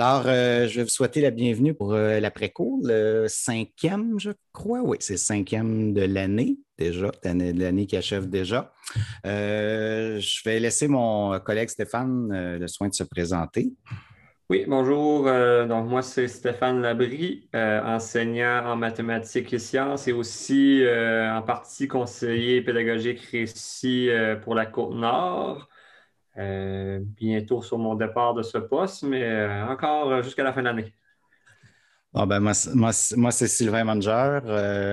Alors, euh, je vais vous souhaiter la bienvenue pour euh, l'après-cours, le cinquième, je crois. Oui, c'est le cinquième de l'année déjà, l'année qui achève déjà. Euh, je vais laisser mon collègue Stéphane le soin de se présenter. Oui, bonjour. donc, moi, c'est Stéphane Labry, enseignant en mathématiques et sciences et aussi en partie conseiller pédagogique récit pour la Côte-Nord. Euh, bientôt sur mon départ de ce poste, mais euh, encore euh, jusqu'à la fin de l'année. Ah, ben, moi, moi, c'est Sylvain Manger,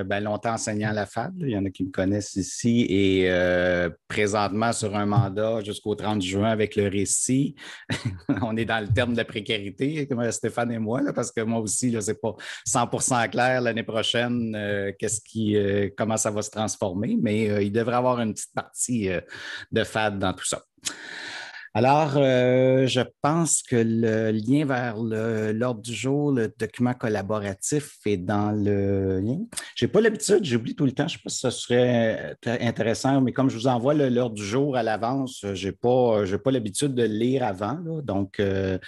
ben, longtemps enseignant à la FAD. Il y en a qui me connaissent ici et présentement sur un mandat jusqu'au 30 juin avec le récit. On est dans le terme de précarité, comme Stéphane et moi, parce que moi aussi, ce n'est pas 100 clair l'année prochaine ce qui, comment ça va se transformer, mais il devrait y avoir une petite partie de FAD dans tout ça. Alors, euh, je pense que le lien vers l'ordre du jour, le document collaboratif est dans le lien. Je n'ai pas l'habitude, j'oublie tout le temps. Je ne sais pas si ce serait euh, intéressant, mais comme je vous envoie l'ordre du jour à l'avance, euh, je n'ai pas, pas l'habitude de lire avant. donc, là,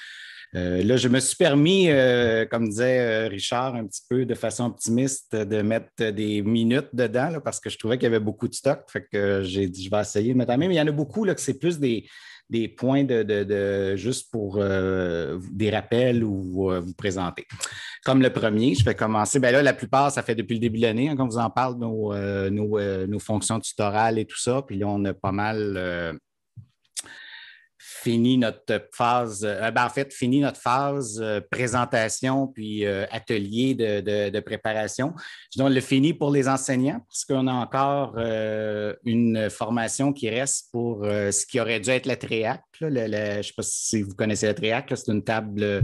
je me suis permis, comme disait Richard, un petit peu de façon optimiste, de mettre des minutes dedans parce que je trouvais qu'il y avait beaucoup de stock. Fait que j'ai dit, je vais essayer de mettre même, Mais il y en a beaucoup là, que c'est plus des, des points de, juste pour euh, des rappels ou euh, vous présenter. Comme le premier, je vais commencer. Bien là, la plupart, ça fait depuis le début de l'année, hein, quand vous en parle, nos, euh, nos, nos, fonctions tutorales et tout ça. Puis là, on a pas mal fini notre phase, euh, ben, en fait, fini notre phase euh, présentation puis euh, atelier de, préparation. Je donne le fini pour les enseignants parce qu'on a encore une formation qui reste pour ce qui aurait dû être la TREAC. le, je ne sais pas si vous connaissez la TREAC, c'est une table.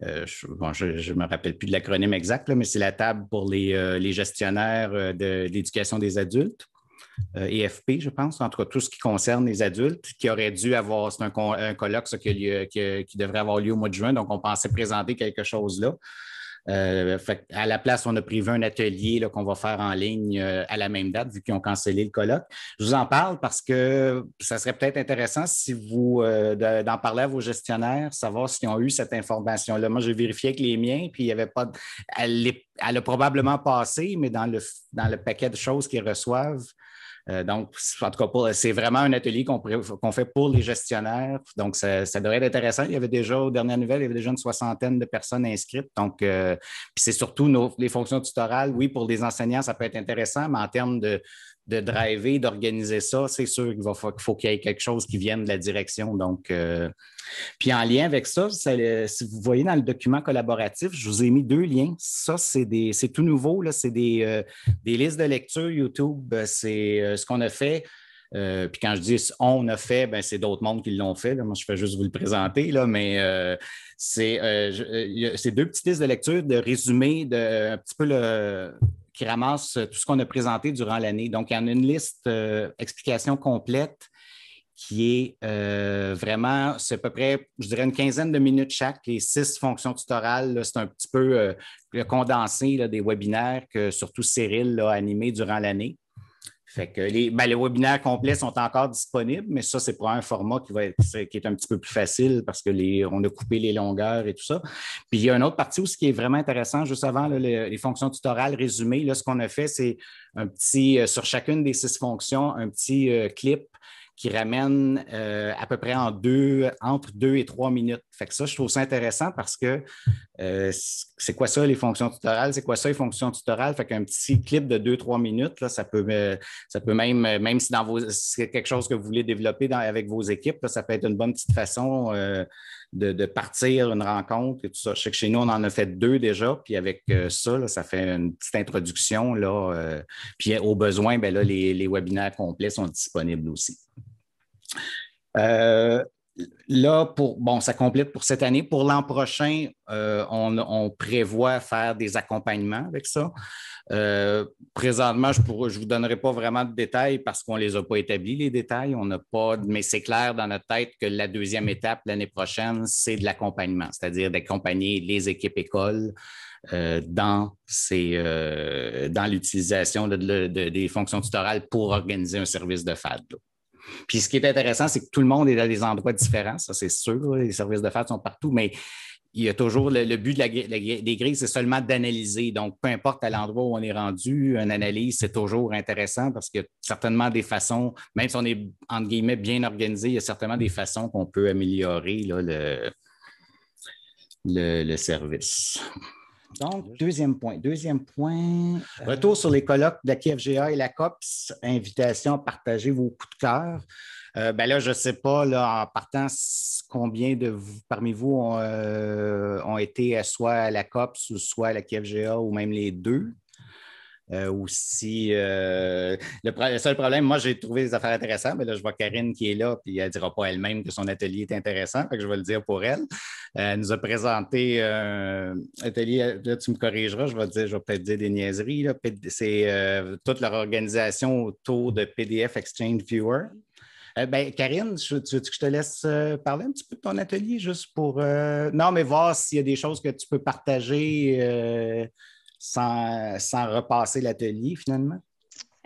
je ne me rappelle plus de l'acronyme exact, mais c'est la table pour les, gestionnaires de l'éducation des adultes. EFP, euh, e je pense, entre tout ce qui concerne les adultes, qui aurait dû avoir, un, colloque qui, devrait avoir lieu au mois de juin, donc on pensait présenter quelque chose là. Euh, à la place, on a prévu un atelier qu'on va faire en ligne euh, à la même date, vu qu'ils ont cancellé le colloque. Je vous en parle parce que ça serait peut-être intéressant si vous d'en parler à vos gestionnaires, savoir s'ils ont eu cette information-là. Moi, j'ai vérifié avec les miens, puis il n'y avait pas. Elle, elle, a probablement passé, mais dans le, dans le paquet de choses qu'ils reçoivent, euh, donc, en tout cas, c'est vraiment un atelier qu'on fait pour les gestionnaires. Donc, ça, ça, devrait être intéressant. Il y avait déjà, aux dernières nouvelles, il y avait déjà une soixantaine de personnes inscrites. Donc, euh, c'est surtout les fonctions tutorales. Oui, pour les enseignants, ça peut être intéressant, mais en termes de, de driver, d'organiser ça, c'est sûr qu'il va faut, faut qu'il y ait quelque chose qui vienne de la direction. Donc, euh, puis en lien avec ça, si vous voyez dans le document collaboratif, je vous ai mis deux liens. Ça, c'est tout nouveau, c'est des, euh, des, listes de lecture YouTube. Euh, c'est ce qu'on a fait. puis quand je dis on a fait, ben, c'est d'autres mondes qui l'ont fait. Moi, je fais juste vous le présenter, là, mais c'est deux petites listes de lecture, de résumé, de un petit peu le, qui ramasse euh, tout ce qu'on a présenté durant l'année. Donc, il y en a une liste euh, explication complète qui est euh, vraiment, c'est à peu près, je dirais, une quinzaine de minutes chaque. Les six fonctions tutorales, c'est un petit peu le condensé des webinaires que surtout Cyril a animé durant l'année. Fait que ben, les, webinaires complets sont encore disponibles, mais ça, c'est pour un format qui est un petit peu plus facile parce qu'on a coupé les longueurs et tout ça. Puis il y a une autre partie où ce qui est vraiment intéressant, juste avant les, fonctions tutorales résumées, là, ce qu'on a fait, c'est un petit, euh, sur chacune des six fonctions, un petit euh, clip qui ramène euh, à peu près en deux, entre deux et trois minutes. Fait que ça, je trouve ça intéressant parce que euh, c'est quoi ça les fonctions tutorales? C'est quoi ça les fonctions tutorales? Fait un petit clip de deux, trois minutes, ça peut, euh, ça peut même, même si dans vos, c'est quelque chose que vous voulez développer dans, avec vos équipes, ça peut être une bonne petite façon de, partir une rencontre et tout ça. Je sais que chez nous, on en a fait deux déjà, puis avec euh, ça, ça fait une petite introduction. Là, euh, puis au besoin, ben là, les, webinaires complets sont disponibles aussi. Euh, là, pour, bon, ça complète pour cette année. Pour l'an prochain, euh, on, prévoit faire des accompagnements avec ça. Euh, présentement, je ne vous donnerai pas vraiment de détails parce qu'on ne les a pas établis, les détails. On pas, mais c'est clair dans notre tête que la deuxième étape l'année prochaine, c'est de l'accompagnement, c'est-à-dire d'accompagner les équipes écoles euh, dans, l'utilisation des fonctions tutorales pour organiser un service de FAD. Puis ce qui est intéressant, c'est que tout le monde est à des endroits différents, ça c'est sûr. Les services de fête sont partout, mais il y a toujours le, but de la, des grilles, c'est seulement d'analyser. Donc, peu importe à l'endroit où on est rendu, une analyse, c'est toujours intéressant parce qu'il y a certainement des façons, même si on est entre guillemets bien organisé, il y a certainement des façons qu'on peut améliorer le, le service. Donc, deuxième point. Deuxième point. Euh, Retour sur les colloques de la KFGA et la COPS. Invitation à partager vos coups de cœur. Euh, ben là, je ne sais pas, là, en partant, combien de parmi vous ont, euh, ont été soit à la COPS ou soit à la KFGA ou même les deux. Euh, aussi, euh, le, seul problème, moi, j'ai trouvé des affaires intéressantes, mais là, je vois Karine qui est là, puis elle ne dira pas elle-même que son atelier est intéressant, je vais le dire pour elle. Euh, elle nous a présenté un atelier, là, tu me corrigeras, je vais, dire, je vais peut-être dire des niaiseries, c'est toute leur organisation autour de PDF Exchange Viewer. Ben, Karine, je, tu veux que je te laisse parler un petit peu de ton atelier juste pour. non, mais voir s'il y a des choses que tu peux partager sans, repasser l'atelier finalement?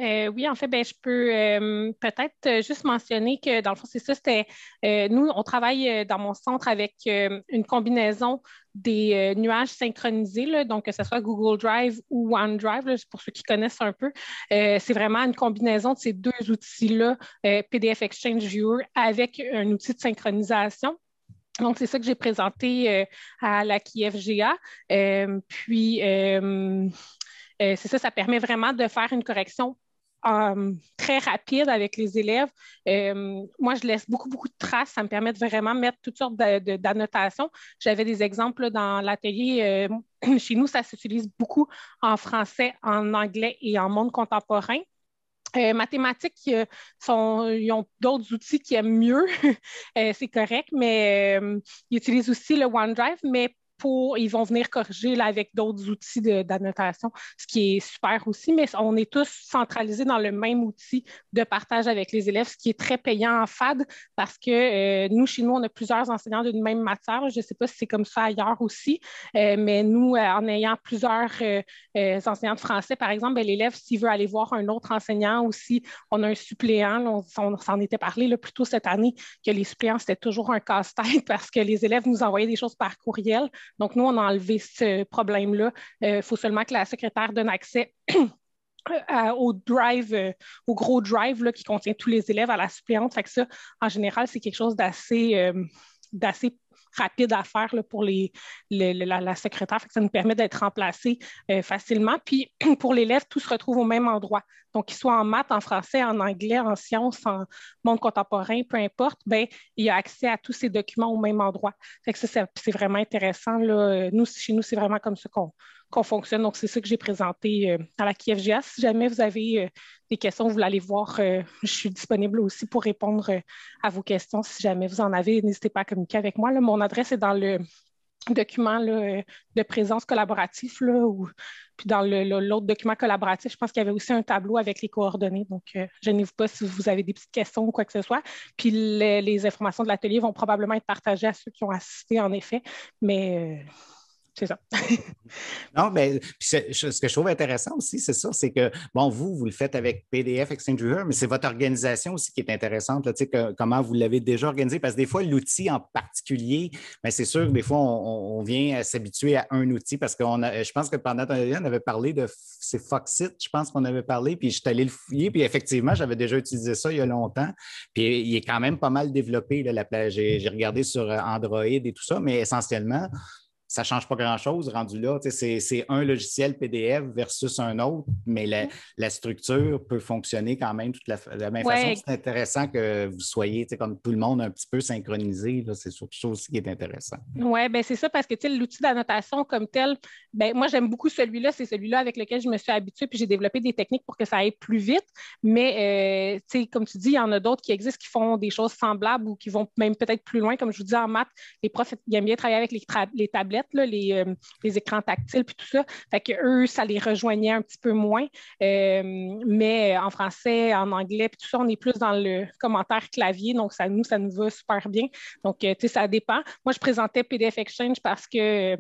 Euh, oui, en fait, ben, je peux euh, peut-être euh, juste mentionner que, dans le fond, c'est ça, c'était, nous, on travaille dans mon centre avec une combinaison des nuages synchronisés, donc que ce soit Google Drive ou OneDrive, pour ceux qui connaissent un peu. c'est vraiment une combinaison de ces deux outils-là, PDF Exchange Viewer, avec un outil de synchronisation. Donc, c'est ça que j'ai présenté euh, à la KIFGA. ga euh, puis, euh, c'est ça, ça permet vraiment de faire une correction très rapide avec les élèves. moi, je laisse beaucoup, beaucoup de traces. Ça me permet de vraiment mettre toutes sortes d'annotations. J'avais des exemples dans l'atelier. chez nous, ça s'utilise beaucoup en français, en anglais et en monde contemporain. Euh, mathématiques, euh, sont, ils ont d'autres outils qui aiment mieux, euh, c'est correct, mais ils utilisent aussi le OneDrive, mais pour, ils vont venir corriger avec d'autres outils d'annotation, ce qui est super aussi, mais on est tous centralisés dans le même outil de partage avec les élèves, ce qui est très payant en FAD parce que euh, nous, chez nous, on a plusieurs enseignants d'une même matière. Je ne sais pas si c'est comme ça ailleurs aussi, euh, mais nous, euh, en ayant plusieurs enseignants de français, par exemple, ben, l'élève, s'il veut aller voir un autre enseignant aussi, on a un suppléant, on, s'en était parlé plus tôt cette année, que les suppléants, c'était toujours un casse-tête parce que les élèves nous envoyaient des choses par courriel. Donc, nous, on a enlevé ce problème-là. Il euh, faut seulement que la secrétaire donne accès euh, au drive, euh, au gros drive là, qui contient tous les élèves à la suppléante. Fait que ça, en général, c'est quelque chose d'assez d'assez rapide à faire pour les, la, secrétaire. ça nous permet d'être remplacés euh, facilement. Puis pour l'élève, tout se retrouve au même endroit. Donc, qu'il soit en maths, en français, en anglais, en sciences, en monde contemporain, peu importe, ben, il a accès à tous ces documents au même endroit. c'est vraiment intéressant. Là. Euh, nous, chez nous, c'est vraiment comme ce qu'on qu'on fonctionne. Donc, c'est ce que j'ai présenté euh, à la KFGA. Si jamais vous avez euh, des questions, vous l'allez voir, euh, je suis disponible aussi pour répondre à vos questions. Si jamais vous en avez, n'hésitez pas à communiquer avec moi. Là, mon adresse est dans le document de présence collaboratif, là, ou puis dans l'autre document collaboratif, je pense qu'il y avait aussi un tableau avec les coordonnées. Donc, je gênez-vous pas si vous avez des petites questions ou quoi que ce soit. Puis les, informations de l'atelier vont probablement être partagées à ceux qui ont assisté, en effet. Mais c'est ça. non, mais ce que je trouve intéressant aussi, c'est ça, c'est que, bon, vous, vous le faites avec PDF Exchange Viewer, mais c'est votre organisation aussi qui est intéressante, là, sais comment vous l'avez déjà organisé, parce que des fois, l'outil en particulier, mais c'est sûr que des fois, on, vient s'habituer à un outil, parce que je pense que pendant ton on avait parlé de, c'est Foxit, je pense qu'on avait parlé, puis je suis allé le fouiller, puis effectivement, j'avais déjà utilisé ça il y a longtemps, puis il est quand même pas mal développé, là, la plage. J'ai regardé sur euh, Android et tout ça, mais essentiellement, ça ne change pas grand-chose rendu là. C'est un logiciel PDF versus un autre, mais la, mm. la structure peut fonctionner quand même toute la, de la même façon. C'est intéressant que vous soyez comme tout le monde un petit peu synchronisé. C'est surtout ça qui est intéressant. Oui, ben c'est ça parce que l'outil d'annotation comme tel, ben, moi j'aime beaucoup celui-là. C'est celui-là avec lequel je me suis habituée puis j'ai développé des techniques pour que ça aille plus vite. Mais euh, comme tu dis, il y en a d'autres qui existent qui font des choses semblables ou qui vont même peut-être plus loin. Comme je vous dis en maths, les profs aiment bien travailler avec les tablettes euh, les, écrans tactiles, puis tout ça. Fait que eux, ça les rejoignait un petit peu moins. Euh, mais en français, en anglais, puis tout ça, on est plus dans le commentaire clavier. Donc, ça nous, ça nous va super bien. Donc, euh, tu sais, ça dépend. Moi, je présentais PDF Exchange parce que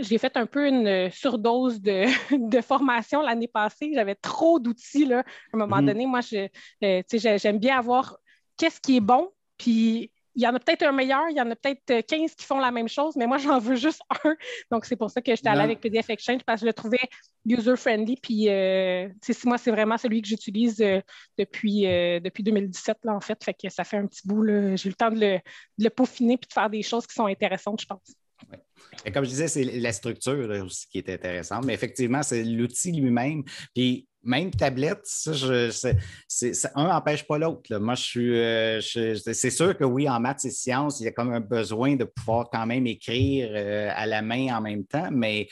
j'ai fait un peu une surdose de, formation l'année passée. J'avais trop d'outils. À un moment mm. donné, moi, j'aime bien avoir qu'est-ce qui est bon, puis il y en a peut-être un meilleur, il y en a peut-être 15 euh, qui font la même chose, mais moi, j'en veux juste un. Donc, c'est pour ça que j'étais allée avec PDF Exchange parce que je le trouvais user-friendly. Puis, euh, moi, c'est vraiment celui que j'utilise euh, depuis, euh, depuis 2017, là, en fait. Fait que ça fait un petit bout. J'ai eu le temps de le, de le, peaufiner puis de faire des choses qui sont intéressantes, je pense. Et comme je disais, c'est la structure aussi qui est intéressante, mais effectivement, c'est l'outil lui-même. Puis même tablette, un n'empêche pas l'autre. Moi, je suis, euh, c'est sûr que oui, en maths et sciences, il y a comme un besoin de pouvoir quand même écrire euh, à la main en même temps, mais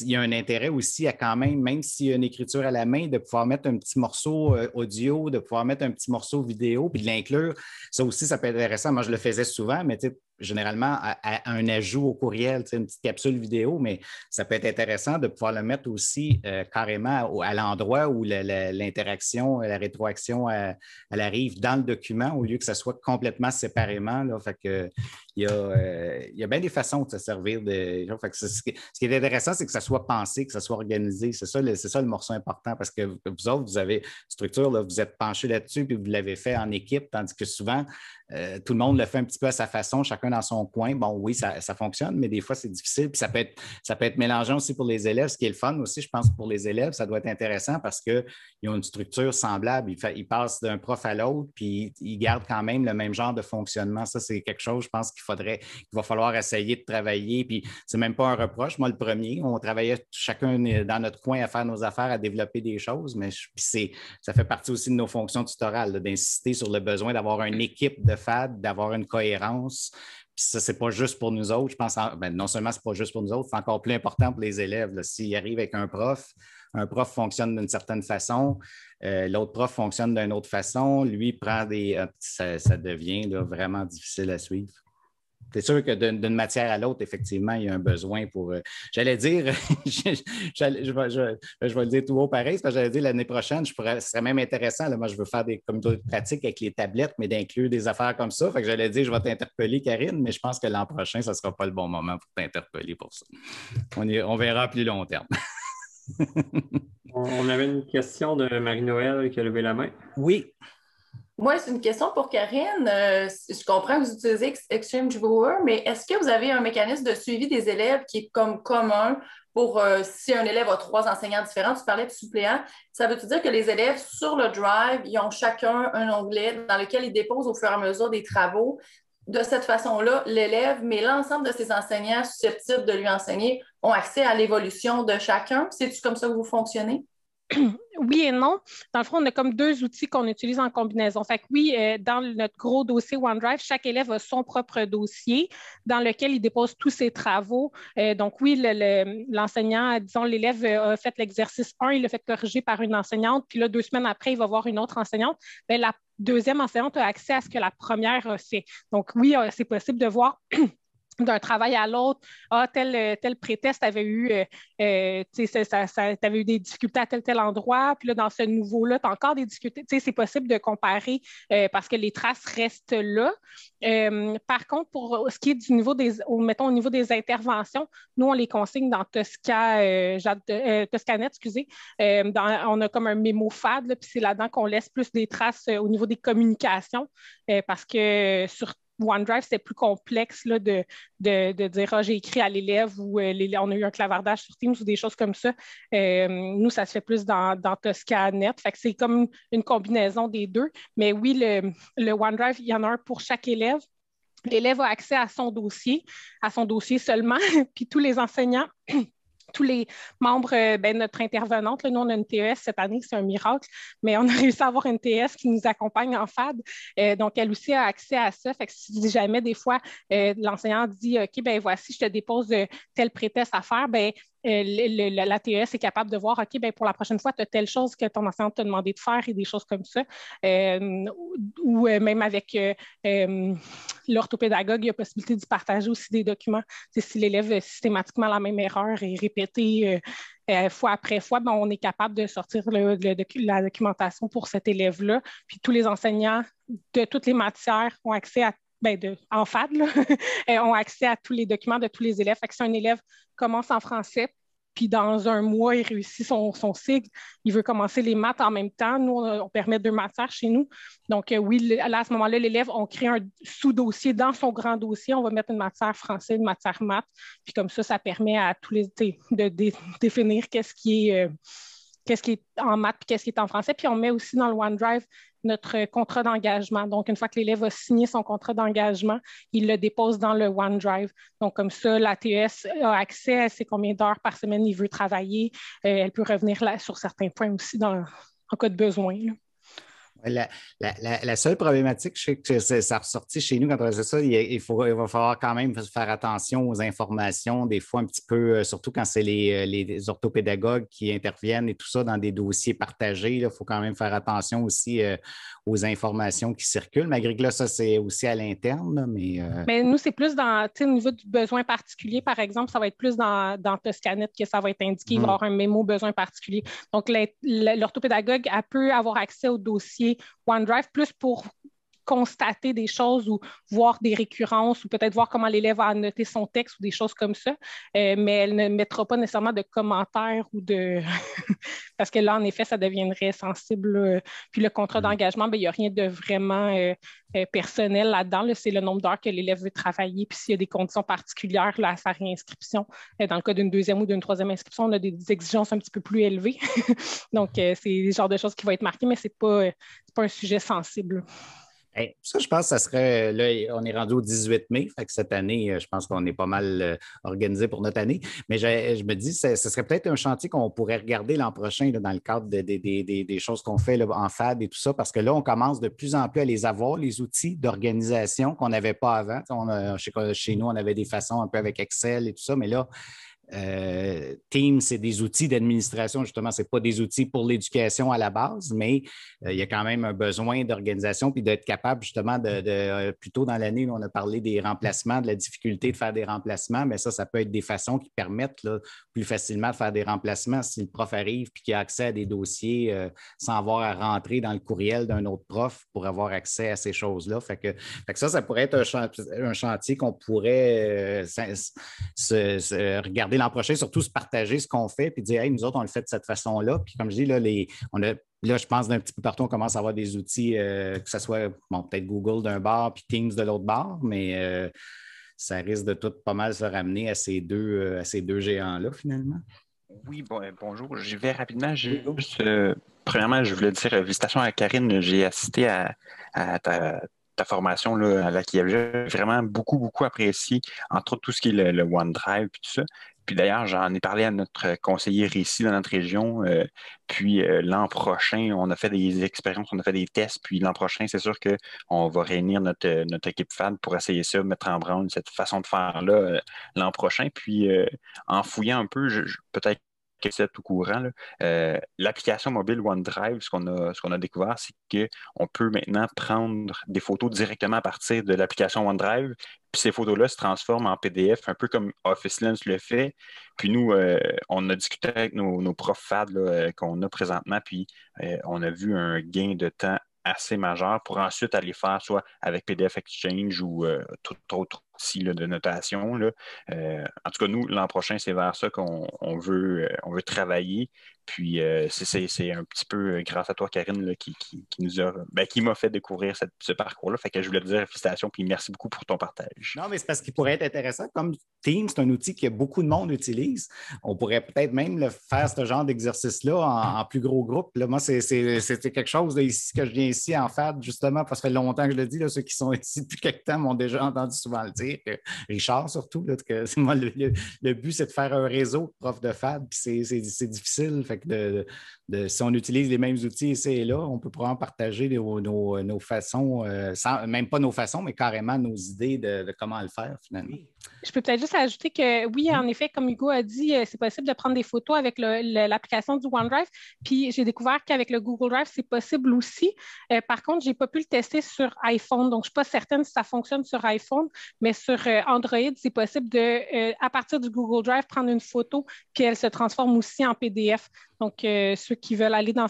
il y a un intérêt aussi à quand même, même s'il y a une écriture à la main, de pouvoir mettre un petit morceau euh, audio, de pouvoir mettre un petit morceau vidéo, puis de l'inclure. Ça aussi, ça peut être intéressant. Moi, je le faisais souvent, mais tu généralement un ajout au courriel, une petite capsule vidéo, mais ça peut être intéressant de pouvoir le mettre aussi euh, carrément à l'endroit où l'interaction, la, la, euh, rétroaction, euh, elle, arrive dans le document au lieu que ça soit complètement séparément. fait que, il, y a, bien des façons de se servir. De, ce, qui est intéressant, c'est que ça soit pensé, que ça soit organisé. C'est ça, le morceau important parce que vous autres, vous avez structure, vous êtes penché là-dessus puis vous l'avez fait en équipe, tandis que souvent, euh, tout le monde le fait un petit peu à sa façon, chacun dans son coin. Bon, oui, ça, fonctionne, mais des fois, c'est difficile. Puis ça peut, être, ça peut être mélangeant aussi pour les élèves, ce qui est le fun aussi, je pense, pour les élèves. Ça doit être intéressant parce qu'ils ont une structure semblable. Ils, ils passent d'un prof à l'autre, puis ils gardent quand même le même genre de fonctionnement. Ça, c'est quelque chose, je pense, qu'il faudrait, qu'il va falloir essayer de travailler. Puis c'est même pas un reproche. Moi, le premier, on travaillait chacun dans notre coin à faire nos affaires, à développer des choses, mais c'est, ça fait partie aussi de nos fonctions tutorales, d'insister sur le besoin d'avoir une équipe de d'avoir une cohérence. Puis ça, c'est pas juste pour nous autres. Je pense, ben, non seulement c'est pas juste pour nous autres, c'est encore plus important pour les élèves. S'ils arrivent avec un prof, un prof fonctionne d'une certaine façon, euh, l'autre prof fonctionne d'une autre façon, lui prend des. Euh, ça, devient vraiment difficile à suivre c'est sûr que d'une matière à l'autre, effectivement, il y a un besoin pour. Euh, j'allais dire, ben, je, vais, le dire tout haut pareil, parce que j'allais dire l'année prochaine, je pourrais, ce serait même intéressant. moi, je veux faire des communautés pratiques avec les tablettes, mais d'inclure des affaires comme ça. Fait que j'allais dire, je vais t'interpeller, Karine, mais je pense que l'an prochain, ce ne sera pas le bon moment pour t'interpeller pour ça. On, on verra à plus long terme. on avait une question de Marie-Noël qui a levé la main. Oui. Moi, c'est une question pour Karine. Euh, je comprends que vous utilisez Extreme Viewer, mais est-ce que vous avez un mécanisme de suivi des élèves qui est comme commun pour euh, si un élève a trois enseignants différents? Tu parlais de suppléants. Ça veut tu dire que les élèves sur le Drive, ils ont chacun un onglet dans lequel ils déposent au fur et à mesure des travaux. De cette façon-là, l'élève, mais l'ensemble de ses enseignants susceptibles de lui enseigner ont accès à l'évolution de chacun. C'est-tu comme ça que vous fonctionnez? oui et non. Dans le fond, on a comme deux outils qu'on utilise en combinaison. Fait oui, euh, dans notre gros dossier OneDrive, chaque élève a son propre dossier dans lequel il dépose tous ses travaux. Euh, donc oui, l'enseignant, disons, l'élève euh, a fait l'exercice 1, il l'a fait corriger par une enseignante, puis là, deux semaines après, il va voir une autre enseignante. Ben, la deuxième enseignante a accès à ce que la première a fait. Donc oui, c'est possible de voir d'un travail à l'autre, ah, tel, euh, prétexte avait eu, euh, euh, avais eu des difficultés à tel tel endroit, puis là, dans ce nouveau-là, tu as encore des difficultés. C'est possible de comparer parce que les traces restent là. par contre, pour ce qui est du niveau des, mettons, au niveau des interventions, nous, on les consigne dans Tosca, Toscanet, excusez. on a comme un mémo fade, puis c'est là-dedans qu'on laisse plus des traces au niveau des communications parce que sur OneDrive, c'est plus complexe de, dire ah, j'ai écrit à l'élève ou euh, on a eu un clavardage sur Teams ou des choses comme ça. Euh, nous, ça se fait plus dans, dans ToscaNet. c'est comme une combinaison des deux. Mais oui, le, le OneDrive, il y en a un pour chaque élève. L'élève a accès à son dossier, à son dossier seulement, puis tous les enseignants tous les membres, euh, ben, notre intervenante, le nous, on a une TES cette année, c'est un miracle, mais on a réussi à avoir une TES qui nous accompagne en FAD. Euh, donc, elle aussi a accès à ça. Fait que si jamais, des fois, euh, l'enseignant dit OK, ben voici, je te dépose de tel prétexte à faire, ben euh, le, est capable de voir, OK, ben, pour la prochaine fois, tu as telle chose que ton enseignant t'a demandé de faire et des choses comme ça. Euh, ou euh, même avec l'orthopédagogue, il y a possibilité de partager aussi des documents. si l'élève systématiquement la même erreur et répété fois après fois, ben, on est capable de sortir la documentation pour cet élève-là. Puis tous les enseignants de toutes les matières ont accès à ben de, en FAD, on euh, ont accès à tous les documents de tous les élèves. Fait que si un élève commence en français, puis dans un mois, il réussit son, son, cycle, il veut commencer les maths en même temps. Nous, on, permet deux matières chez nous. Donc, euh, oui, à ce moment-là, l'élève, on crée un sous-dossier dans son grand dossier. On va mettre une matière français, une matière maths. Puis comme ça, ça permet à tous les de, définir qu'est-ce qui est... Euh, qu'est-ce qui est en maths puis qu'est-ce qui est en français. Puis on met aussi dans le OneDrive notre contrat d'engagement. Donc, une fois que l'élève a signé son contrat d'engagement, il le dépose dans le OneDrive. Donc, comme ça, la a accès à ses combien d'heures par semaine il veut travailler. Euh, elle peut revenir là sur certains points aussi dans, en cas de besoin. La, seule problématique, je sais que ça ressorti chez nous quand on faisait ça, il, faut, va falloir quand même faire attention aux informations, des fois un petit peu, euh, surtout quand c'est euh, les, orthopédagogues qui interviennent et tout ça dans des dossiers partagés. Il faut quand même faire attention aussi euh, aux informations qui circulent, malgré que là, ça, c'est aussi à l'interne. mais, nous, c'est plus dans, au niveau du besoin particulier, par exemple, ça va être plus dans, dans Toscanet que ça va être indiqué, il va y mm-hmm. avoir un mémo besoin particulier. Donc, l'orthopédagogue, a peut avoir accès au dossier OneDrive plus pour constater des choses ou voir des récurrences ou peut-être voir comment l'élève a annoté son texte ou des choses comme ça, euh, mais elle ne mettra pas nécessairement de commentaires ou de... parce que là, en effet, ça deviendrait sensible. Euh, puis le contrat mm. d'engagement, ben, il n'y a rien de vraiment euh, personnel là-dedans. c'est le nombre d'heures que l'élève veut travailler. Puis s'il y a des conditions particulières là, à sa réinscription, dans le cas d'une deuxième ou d'une troisième inscription, on a des exigences un petit peu plus élevées. Donc, c'est le genre de choses qui vont être marquées, mais ce n'est pas, pas un sujet sensible ça, je pense ça serait. Là, on est rendu au 18 mai. Fait que cette année, euh, je pense qu'on est pas mal euh, organisé pour notre année. Mais je, me dis, ce serait peut-être un chantier qu'on pourrait regarder l'an prochain dans le cadre des choses qu'on fait en FAD et tout ça, parce que là, on commence de plus en plus à les avoir, les outils d'organisation qu'on n'avait pas avant. chez, chez, nous, on avait des façons un peu avec Excel et tout ça, mais là, euh, Teams, c'est des outils d'administration, justement, ce pas des outils pour l'éducation à la base, mais euh, il y a quand même un besoin d'organisation puis d'être capable, justement, de, euh, plus tôt dans l'année, on a parlé des remplacements, de la difficulté de faire des remplacements, mais ça, ça peut être des façons qui permettent plus facilement de faire des remplacements si le prof arrive puis qu'il a accès à des dossiers sans avoir à rentrer dans le courriel d'un autre prof pour avoir accès à ces choses-là. Fait ça, ça pourrait être un, chantier, qu'on pourrait se regarder l'an surtout se partager ce qu'on fait, puis dire, hey, nous autres, on le fait de cette façon-là. Puis comme je dis, là, les, je pense d'un petit peu partout, on commence à avoir des outils, euh, que ce soit bon, peut-être Google d'un bar puis Teams de l'autre bar, mais euh, ça risque de tout pas mal se ramener à ces deux, euh, à ces deux géants-là, finalement. Oui, bonjour. J'y vais rapidement. premièrement, je voulais dire félicitations à Karine. J'ai assisté à, ta, formation là, à laquelle j'ai vraiment beaucoup, beaucoup apprécié, entre autres tout ce qui est le, le OneDrive et tout ça. Puis d'ailleurs, j'en ai parlé à notre conseiller ici dans notre région. Euh, puis euh, l'an prochain, on a fait des expériences, on a fait des tests. Puis l'an prochain, c'est sûr qu'on va réunir notre, euh, équipe fan pour essayer ça, mettre en branle cette façon de faire-là l'an prochain. Puis en fouillant un peu, peut-être que c'est tout courant, l'application mobile OneDrive, ce qu'on a, qu'on a découvert, c'est qu'on peut maintenant prendre des photos directement à partir de l'application OneDrive puis ces photos-là se transforment en PDF, un peu comme Office Lens le fait. Puis nous, euh, on a discuté avec nos, profs FAD euh, qu'on a présentement, puis euh, on a vu un gain de temps assez majeur pour ensuite aller faire soit avec PDF Exchange ou tout autre outil de notation. en tout cas, nous, l'an prochain, c'est vers ça qu'on veut travailler. Puis euh, c'est un petit peu euh, grâce à toi, Karine, qui, nous a ben, qui m'a fait découvrir ce parcours-là. Fait que je voulais te dire félicitations puis merci beaucoup pour ton partage. Non, mais c'est parce qu'il pourrait être intéressant. Comme Teams, c'est un outil que beaucoup de monde utilise. On pourrait peut-être même le faire ce genre d'exercice-là en, plus gros groupe. Là, moi, c'était quelque chose ici, que je viens ici en faire, justement, parce que ça fait longtemps que je le dis. ceux qui sont ici depuis quelques temps m'ont déjà entendu souvent le dire. Richard, surtout, que moi, le, but, c'est de faire un réseau prof de FAD, puis c'est difficile si on utilise les mêmes outils ici et là, on peut probablement partager nos, façons, euh, même pas nos façons, mais carrément nos idées de, comment le faire finalement. Je peux peut-être juste ajouter que oui, en effet, comme Hugo a dit, euh, c'est possible de prendre des photos avec l'application du OneDrive. Puis j'ai découvert qu'avec le Google Drive, c'est possible aussi. Euh, par contre, je n'ai pas pu le tester sur iPhone, donc je ne suis pas certaine si ça fonctionne sur iPhone, mais sur Android, c'est possible de, à partir du Google Drive, prendre une photo, qui elle se transforme aussi en PDF. Donc, euh, ceux qui veulent aller dans,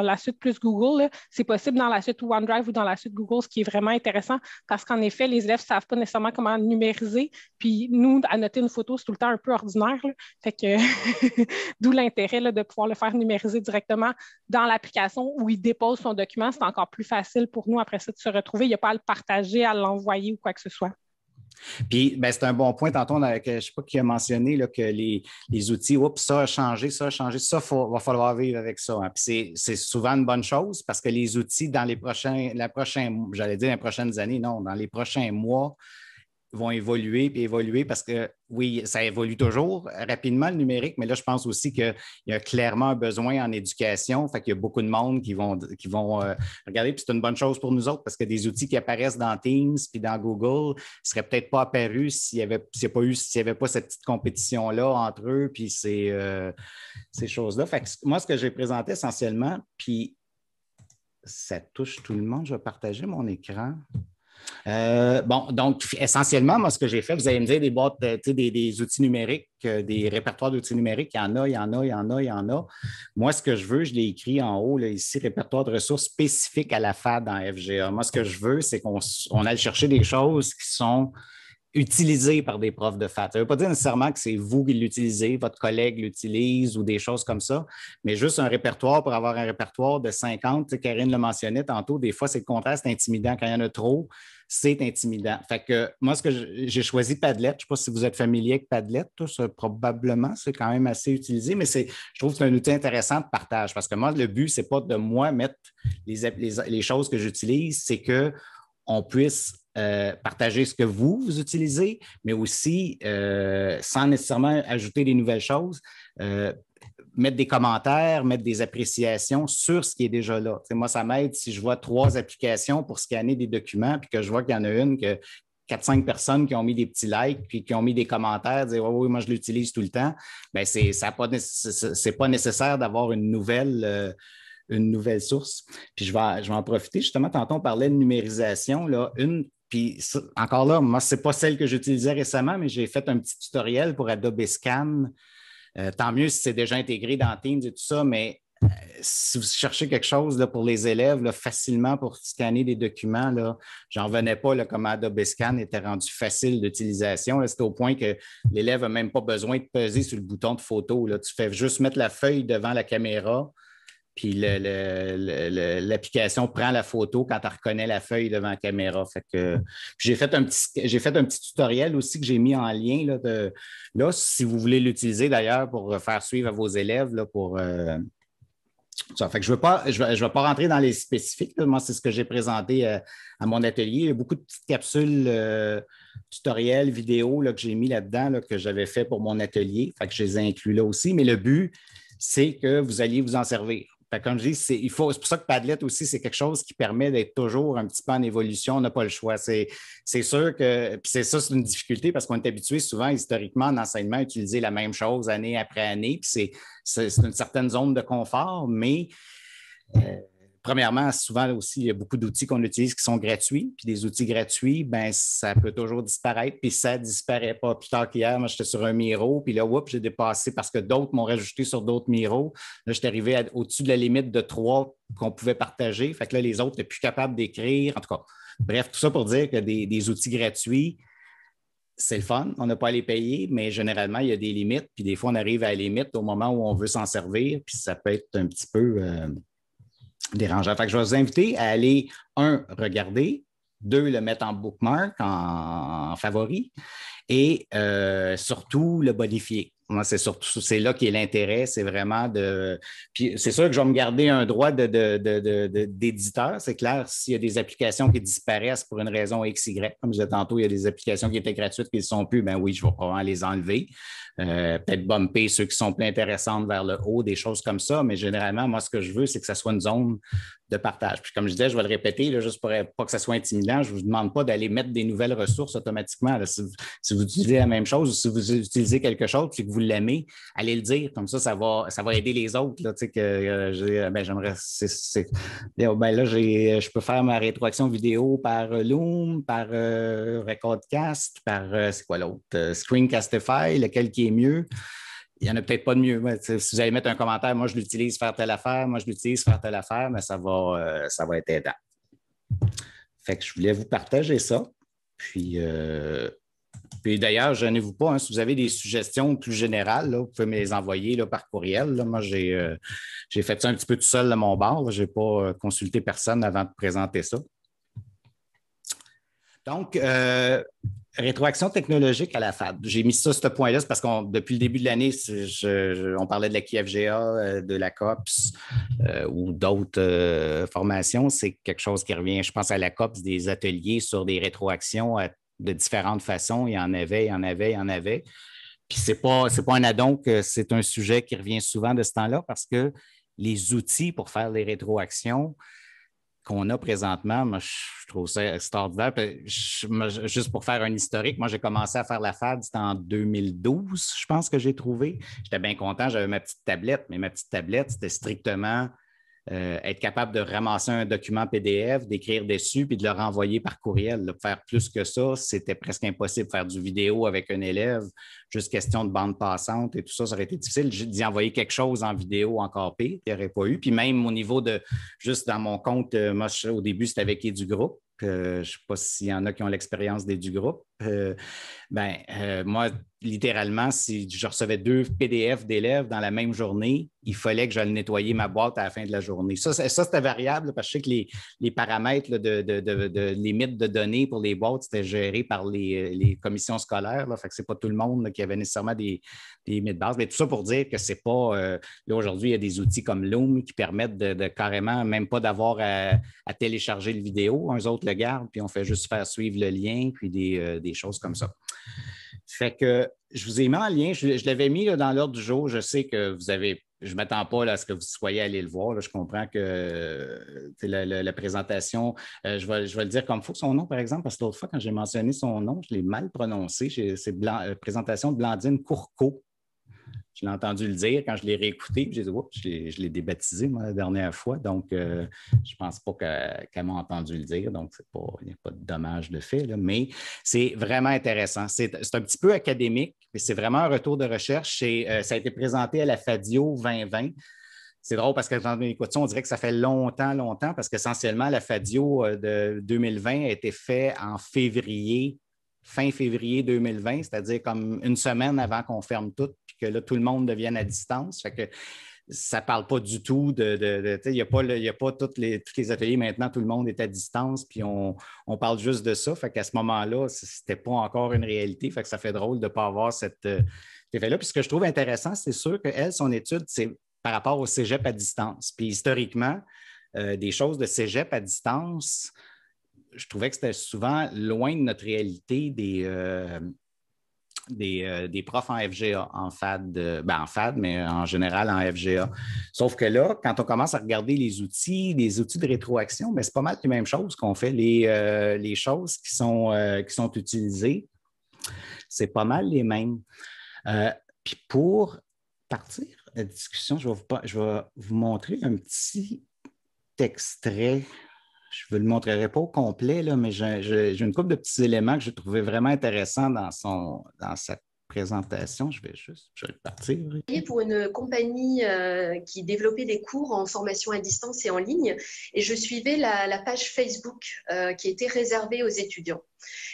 la suite plus Google, c'est possible dans la suite OneDrive ou dans la suite Google, ce qui est vraiment intéressant parce qu'en effet, les élèves ne savent pas nécessairement comment numériser. Puis nous, annoter une photo, c'est tout le temps un peu ordinaire. que d'où l'intérêt de pouvoir le faire numériser directement dans l'application où il dépose son document. C'est encore plus facile pour nous après ça de se retrouver. Il n'y a pas à le partager, à l'envoyer ou quoi que ce soit. Puis, ben, c'est un bon point. Tantôt, euh, je ne sais pas qui a mentionné là, que les, les, outils, oups, ça a changé, ça a changé, ça, il va falloir vivre avec ça. Hein. Puis, c'est souvent une bonne chose parce que les outils, dans les prochains, la prochaine, j'allais dire, les prochaines années, non, dans les prochains mois, vont évoluer puis évoluer parce que oui, ça évolue toujours rapidement le numérique, mais là, je pense aussi qu'il y a clairement un besoin en éducation. Fait qu'il y a beaucoup de monde qui vont, qui vont euh, regarder. Puis c'est une bonne chose pour nous autres parce que des outils qui apparaissent dans Teams puis dans Google ne seraient peut-être pas apparus s'il n'y avait, pas s'il y avait pas cette petite compétition-là entre eux puis ces, euh, ces choses-là. moi, ce que j'ai présenté essentiellement, puis ça touche tout le monde, je vais partager mon écran. Euh, bon, donc essentiellement, moi, ce que j'ai fait, vous allez me dire des boîtes, des, outils numériques, euh, des répertoires d'outils numériques, il y en a, il y en a, il y en a, il y en a. Moi, ce que je veux, je l'ai écrit en haut, ici, répertoire de ressources spécifiques à la FAD dans FGA. Moi, ce que je veux, c'est qu'on on aille chercher des choses qui sont utilisées par des profs de FAD. Ça ne veut pas dire nécessairement que c'est vous qui l'utilisez, votre collègue l'utilise ou des choses comme ça, mais juste un répertoire pour avoir un répertoire de 50. Karine le mentionnait tantôt, des fois, c'est le contraste intimidant quand il y en a trop c'est intimidant. Fait que moi, ce que j'ai choisi Padlet, je ne sais pas si vous êtes familier avec Padlet, euh, probablement, c'est quand même assez utilisé, mais c'est, je trouve que c'est un outil intéressant de partage parce que moi, le but, ce n'est pas de moi mettre les, les, choses que j'utilise, c'est qu'on puisse euh, partager ce que vous, vous utilisez, mais aussi, euh, sans nécessairement ajouter des nouvelles choses, mettre des commentaires, mettre des appréciations sur ce qui est déjà là. moi, ça m'aide si je vois trois applications pour scanner des documents, puis que je vois qu'il y en a une que quatre, 5 personnes qui ont mis des petits likes, puis qui ont mis des commentaires, dire oui, oui, moi je l'utilise tout le temps, bien, c'est pas, pas nécessaire d'avoir une nouvelle. Euh, une nouvelle source. Puis je vais, je en profiter. Justement, tantôt, on parlait de numérisation. Là, une puis encore là, moi, ce n'est pas celle que j'utilisais récemment, mais j'ai fait un petit tutoriel pour Adobe Scan euh, tant mieux si c'est déjà intégré dans Teams et tout ça, mais euh, si vous cherchez quelque chose pour les élèves, facilement pour scanner des documents, j'en venais pas là, comment Adobe Scan était rendu facile d'utilisation. C'était au point que l'élève n'a même pas besoin de peser sur le bouton de photo. Tu fais juste mettre la feuille devant la caméra, puis l'application prend la photo quand elle reconnaît la feuille devant la caméra. Fait que j'ai fait un petit j'ai fait un petit tutoriel aussi que j'ai mis en lien là si vous voulez l'utiliser d'ailleurs pour faire suivre à vos élèves pour euh, ça fait que je ne vais pas, je, pas rentrer dans les spécifiques. Moi, c'est ce que j'ai présenté euh, à, mon atelier. Il y a beaucoup de petites capsules euh, tutoriels, vidéos là, que j'ai mis là-dedans, que j'avais fait pour mon atelier. que je les ai inclus là aussi. Mais le but, c'est que vous alliez vous en servir comme je dis, c'est, il faut, pour ça que Padlet aussi, c'est quelque chose qui permet d'être toujours un petit peu en évolution. On n'a pas le choix. C'est, c'est sûr que, puis c'est ça, c'est une difficulté parce qu'on est habitué souvent historiquement en enseignement à utiliser la même chose année après année. Puis c'est, une certaine zone de confort, mais. Euh, premièrement, souvent aussi, il y a beaucoup d'outils qu'on utilise qui sont gratuits. Puis des outils gratuits, ben ça peut toujours disparaître. Puis ça ne disparaît pas. Plus tard qu'hier, moi, j'étais sur un Miro. Puis là, oups, j'ai dépassé parce que d'autres m'ont rajouté sur d'autres Miro. Là, j'étais arrivé au-dessus de la limite de trois qu'on pouvait partager. Fait que là, les autres n'étaient plus capables d'écrire. En tout cas, bref, tout ça pour dire que des, outils gratuits, c'est le fun, on n'a pas à les payer, mais généralement, il y a des limites. Puis des fois, on arrive à la limite au moment où on veut s'en servir. Puis ça peut être un petit peu. Euh, dérangeant. Fait je vais vous inviter à aller, un, regarder, deux, le mettre en bookmark, en, favori, et euh, surtout le bonifier. Moi, c'est surtout c'est là qui est l'intérêt, c'est vraiment de. Puis c'est sûr que je vais me garder un droit d'éditeur, de, de, c'est clair. S'il y a des applications qui disparaissent pour une raison XY, comme je disais tantôt, il y a des applications qui étaient gratuites qui ne sont plus, ben oui, je vais probablement les enlever. Euh, peut-être bumper ceux qui sont plus intéressantes vers le haut, des choses comme ça. Mais généralement, moi, ce que je veux, c'est que ça soit une zone de partage. Puis comme je disais, je vais le répéter, juste pour pas que ça soit intimidant, je ne vous demande pas d'aller mettre des nouvelles ressources automatiquement. si, vous utilisez la même chose ou si vous utilisez quelque chose, puis que vous vous l'aimez, allez le dire. Comme ça, ça va, ça va aider les autres. Là, euh, ben, j'aimerais. Ben là, je peux faire ma rétroaction vidéo par Loom, par euh, Recordcast, par euh, c'est quoi l'autre? Euh, Screencastify, lequel qui est mieux il n'y en a peut-être pas de mieux. Si vous allez mettre un commentaire, moi je l'utilise faire telle affaire, moi je l'utilise faire telle affaire, mais ça va, ça va être aidant. Fait que je voulais vous partager ça. Puis euh, puis d'ailleurs, gênez-vous pas, hein, si vous avez des suggestions plus générales, vous pouvez me les envoyer par courriel. Moi, euh, j'ai, fait ça un petit peu tout seul à mon bord. Je n'ai pas euh, consulté personne avant de présenter ça. Donc, euh, rétroaction technologique à la FAD. J'ai mis ça, ce point-là, parce que depuis le début de l'année, on parlait de la KFGA, de la COPS ou d'autres formations. C'est quelque chose qui revient, je pense, à la COPS, des ateliers sur des rétroactions à de différentes façons. Il y en avait, il y en avait, il y en avait. Puis c'est pas, pas un addon que c'est un sujet qui revient souvent de ce temps-là parce que les outils pour faire les rétroactions qu'on a présentement, moi, je trouve ça extraordinaire. juste pour faire un historique, moi, j'ai commencé à faire la FAD, c'était en 2012, je pense que j'ai trouvé. J'étais bien content, j'avais ma petite tablette, mais ma petite tablette, c'était strictement euh, être capable de ramasser un document PDF, d'écrire dessus, puis de le renvoyer par courriel. faire plus que ça, c'était presque impossible. Faire du vidéo avec un élève, juste question de bande passante et tout ça, ça aurait été difficile. D'y envoyer quelque chose en vidéo encore pire, il n'y aurait pas eu. Puis même au niveau de, juste dans mon compte, euh, moi, au début, c'était avec du euh, je ne sais pas s'il y en a qui ont l'expérience des ben, euh, moi, littéralement, si je recevais deux PDF d'élèves dans la même journée, il fallait que je nettoyer ma boîte à la fin de la journée. Ça, ça c'était variable parce que je sais que les, paramètres de, de, de, de limite de données pour les boîtes, c'était géré par les, commissions scolaires. Ce n'est c'est pas tout le monde qui avait nécessairement des, des, de base Mais tout ça pour dire que c'est pas. Euh, là, aujourd'hui, il y a des outils comme Loom qui permettent de, carrément, même pas d'avoir à, télécharger le vidéo. Un autres le garde, puis on fait juste faire suivre le lien, puis des euh, choses comme ça. Fait que je vous ai mis en lien, je, l'avais mis dans l'ordre du jour. Je sais que vous avez. Je ne m'attends pas à ce que vous soyez allé le voir. Je comprends que la, présentation, euh, je, vais, le dire comme il faut, son nom, par exemple, parce que l'autre fois, quand j'ai mentionné son nom, je l'ai mal prononcé. C'est euh, présentation de Blandine Courcot je l'ai entendu le dire quand je l'ai réécouté. J'ai dit, je l'ai débaptisé moi, la dernière fois. Donc, euh, je ne pense pas qu'elle m'a entendu le dire. Donc, il n'y a pas de dommage de fait. mais c'est vraiment intéressant. C'est un petit peu académique, mais c'est vraiment un retour de recherche. Euh, ça a été présenté à la FADIO 2020. C'est drôle parce que dans écoute on dirait que ça fait longtemps, longtemps, parce qu'essentiellement, la FADIO euh, de 2020 a été faite en février fin février 2020, c'est-à-dire comme une semaine avant qu'on ferme tout, puis que là, tout le monde devienne à distance. Fait que ça ne parle pas du tout de. il n'y a pas, pas toutes les, tous les ateliers maintenant, tout le monde est à distance, puis on, parle juste de ça. Fait qu'à ce moment-là, ce n'était pas encore une réalité. Fait que ça fait drôle de ne pas avoir cette, euh, cet effet-là. Puis ce que je trouve intéressant, c'est sûr qu'elle, son étude, c'est par rapport au cégep à distance. Puis historiquement, euh, des choses de cégep à distance, je trouvais que c'était souvent loin de notre réalité des, euh, euh, profs en FGA, en FAD, ben, en FAD, mais en général en FGA. Sauf que là, quand on commence à regarder les outils, les outils de rétroaction, mais ben, c'est pas mal les mêmes choses qu'on fait. Les, euh, choses qui sont, qui sont utilisées, c'est pas mal les mêmes. Puis pour partir de la discussion, je vais vous montrer un petit extrait je ne vous le montrerai pas au complet, là, mais j'ai une couple de petits éléments que j'ai trouvé vraiment intéressants dans, son, dans cette présentation. Je vais juste je vais partir. Pour une compagnie euh, qui développait des cours en formation à distance et en ligne, et je suivais la, page Facebook euh, qui était réservée aux étudiants.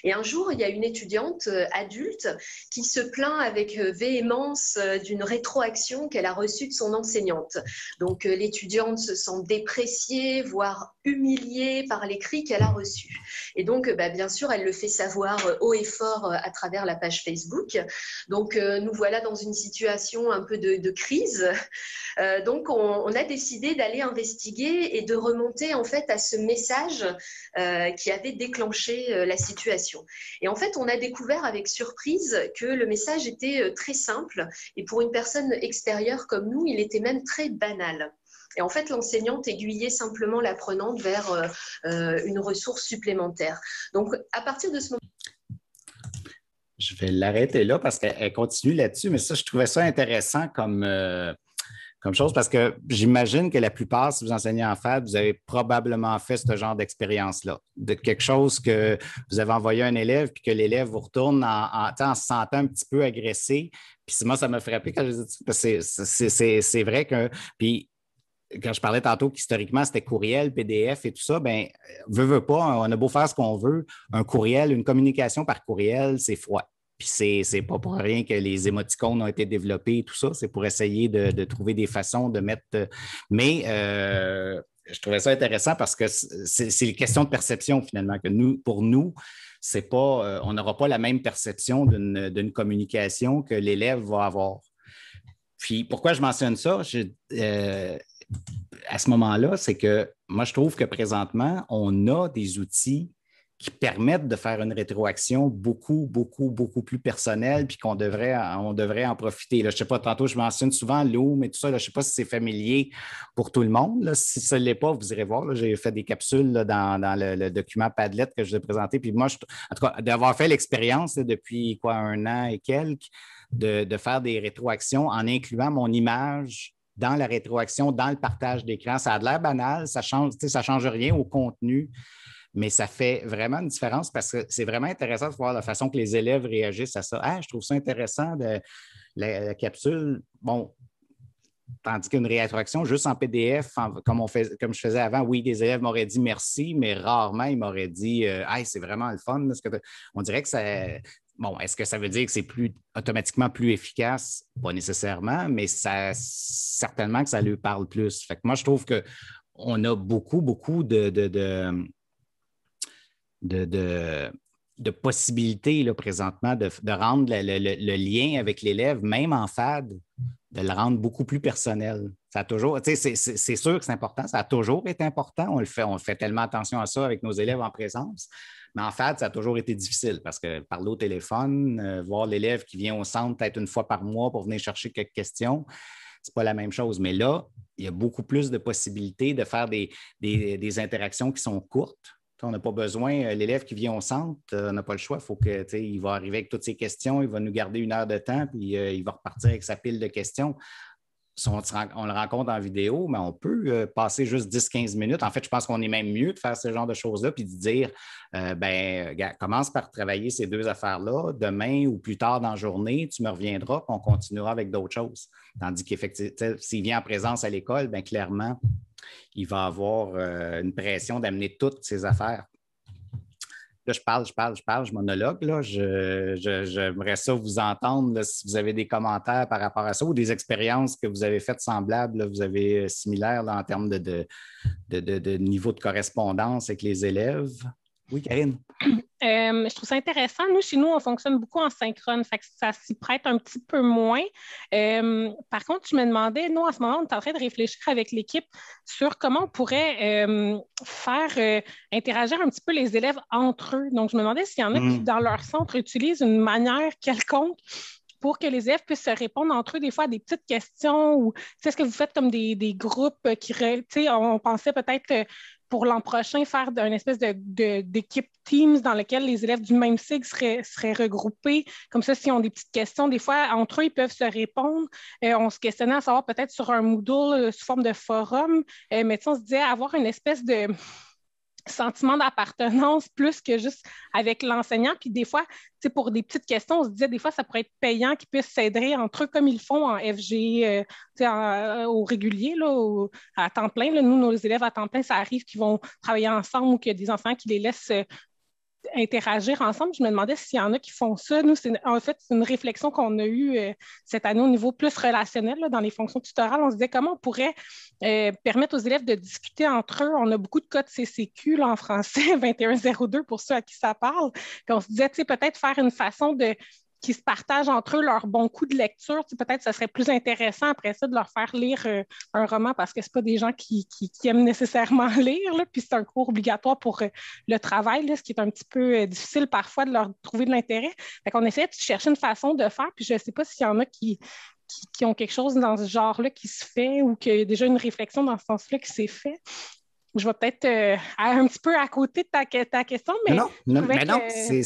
Et un jour, il y a une étudiante euh, adulte qui se plaint avec euh, véhémence euh, d'une rétroaction qu'elle a reçue de son enseignante. Donc l'étudiante se sent dépréciée, voire humiliée par les cris qu'elle a reçu. Et donc, bah, bien sûr, elle le fait savoir haut et fort à travers la page Facebook. Donc nous voilà dans une situation un peu de crise euh, donc, on, a décidé d'aller investiguer et de remonter en fait à ce message euh, qui avait déclenché euh, la situation. Et en fait, on a découvert avec surprise que le message était très simple et pour une personne extérieure comme nous, il était même très banal. Et en fait, l'enseignante aiguillait simplement l'apprenante vers une ressource supplémentaire. Donc, à partir de ce moment je vais l'arrêter là parce qu'elle continue là-dessus, mais ça, je trouvais ça intéressant comme, comme chose? Parce que j'imagine que la plupart, si vous enseignez en FAD, vous avez probablement fait ce genre d'expérience-là, de quelque chose que vous avez envoyé à un élève, puis que l'élève vous retourne en, en, se sentant un petit peu agressé. Puis moi, ça m'a frappé quand je c'est vrai que. Puis quand je parlais tantôt qu'historiquement, c'était courriel, PDF et tout ça, ben veut, veut pas, on a beau faire ce qu'on veut, un courriel, une communication par courriel, c'est froid. Puis c'est, c'est pas pour rien que les émoticônes ont été développés tout ça. C'est pour essayer de, trouver des façons de mettre. Euh, mais euh, je trouvais ça intéressant parce que c'est, une question de perception finalement, que nous, pour nous, c'est pas, euh, on n'aura pas la même perception d'une, communication que l'élève va avoir. Puis pourquoi je mentionne ça? à ce moment-là, c'est que moi, je trouve que présentement, on a des outils qui permettent de faire une rétroaction beaucoup, beaucoup, beaucoup plus personnelle, puis qu'on devrait, on devrait en profiter. je ne sais pas, tantôt, je mentionne souvent l'eau, mais tout ça, je ne sais pas si c'est familier pour tout le monde. Si ce n'est pas, vous irez voir. J'ai fait des capsules dans, le, document Padlet que je vous ai présenté. Puis moi, en tout cas, d'avoir fait l'expérience depuis quoi, un an et quelques, de, faire des rétroactions en incluant mon image dans la rétroaction, dans le partage d'écran. Ça a l'air banal, ça ne change, ça change rien au contenu mais ça fait vraiment une différence parce que c'est vraiment intéressant de voir la façon que les élèves réagissent à ça. Ah, je trouve ça intéressant de la, capsule. Bon, Tandis qu'une réattraction juste en PDF, comme, on fait, comme je faisais avant, oui, des élèves m'auraient dit merci, mais rarement ils m'auraient dit euh, c'est vraiment le fun. que on dirait que ça. Bon, est-ce que ça veut dire que c'est plus automatiquement plus efficace? Pas nécessairement, mais ça certainement que ça lui parle plus. Fait que moi, je trouve qu'on a beaucoup, beaucoup de de, possibilités là, présentement de, rendre le, lien avec l'élève, même en FAD, de le rendre beaucoup plus personnel. Ça toujours, c'est, sûr que c'est important, ça a toujours été important. On le fait, on fait tellement attention à ça avec nos élèves en présence. Mais en fait, ça a toujours été difficile parce que parler au téléphone, euh, voir l'élève qui vient au centre peut-être une fois par mois pour venir chercher quelques questions, c'est pas la même chose. Mais là, il y a beaucoup plus de possibilités de faire des interactions qui sont courtes, on n'a pas besoin, euh, l'élève qui vient au centre, euh, n'a pas le choix. Faut que, il va arriver avec toutes ses questions, il va nous garder une heure de temps, puis euh, il va repartir avec sa pile de questions on, on, le rencontre en vidéo, mais on peut euh, passer juste 10-15 minutes. En fait, je pense qu'on est même mieux de faire ce genre de choses-là puis de dire euh, ben, commence par travailler ces deux affaires-là. Demain ou plus tard dans la journée, tu me reviendras puis on continuera avec d'autres choses. Tandis qu'effectivement, s'il vient en présence à l'école, bien clairement, il va avoir euh, une pression d'amener toutes ses affaires je parle, je parle, je parle, je monologue. Je, j'aimerais ça vous entendre si vous avez des commentaires par rapport à ça ou des expériences que vous avez faites semblables, vous avez euh, similaires en termes de niveau de correspondance avec les élèves. Oui, Karine. Euh, je trouve ça intéressant. Nous, chez nous, on fonctionne beaucoup en synchrone, fait ça s'y prête un petit peu moins. Euh, par contre, je me demandais, nous, en ce moment, on est en train de réfléchir avec l'équipe sur comment on pourrait euh, faire interagir un petit peu les élèves entre eux. Donc, je me demandais s'il y en a qui, mm. dans leur centre, utilisent une manière quelconque pour que les élèves puissent se répondre entre eux des fois à des petites questions ou est-ce que vous faites comme des, groupes qui, sais, on pensait peut-être pour l'an prochain, faire une espèce d'équipe de, d'équipe Teams dans laquelle les élèves du même cycle seraient, regroupés. Comme ça, s'ils ont des petites questions, des fois, entre eux, ils peuvent se répondre. Euh, on se questionnait à savoir peut-être sur un Moodle euh, sous forme de forum, euh, mais on se disait avoir une espèce de sentiment d'appartenance plus que juste avec l'enseignant. Puis des fois, pour des petites questions, on se disait des fois, ça pourrait être payant qu'ils puissent s'aider entre eux comme ils le font en FG, euh, euh, au régulier, là, à temps plein. Nous, nos élèves à temps plein, ça arrive qu'ils vont travailler ensemble ou qu'il y a des enfants qui les laissent euh, interagir ensemble. Je me demandais s'il y en a qui font ça. Nous, c'est en fait, c'est une réflexion qu'on a eue euh, cette année au niveau plus relationnel, dans les fonctions tutorales. On se disait comment on pourrait euh, permettre aux élèves de discuter entre eux. On a beaucoup de codes CCQ en français, 2102 pour ceux à qui ça parle. on se disait, tu sais, peut-être faire une façon de qui se partagent entre eux leur bon coups de lecture. peut-être que ce serait plus intéressant après ça de leur faire lire euh, un roman parce que ce pas des gens qui, aiment nécessairement lire. Puis c'est un cours obligatoire pour euh, le travail, là, ce qui est un petit peu euh, difficile parfois de leur trouver de l'intérêt. On essaie de chercher une façon de faire. Puis je ne sais pas s'il y en a qui, qui, ont quelque chose dans ce genre-là qui se fait ou qu'il y a déjà une réflexion dans ce sens-là qui s'est faite je vais peut-être euh, un petit peu à côté de ta, question, mais, non, non, c'est,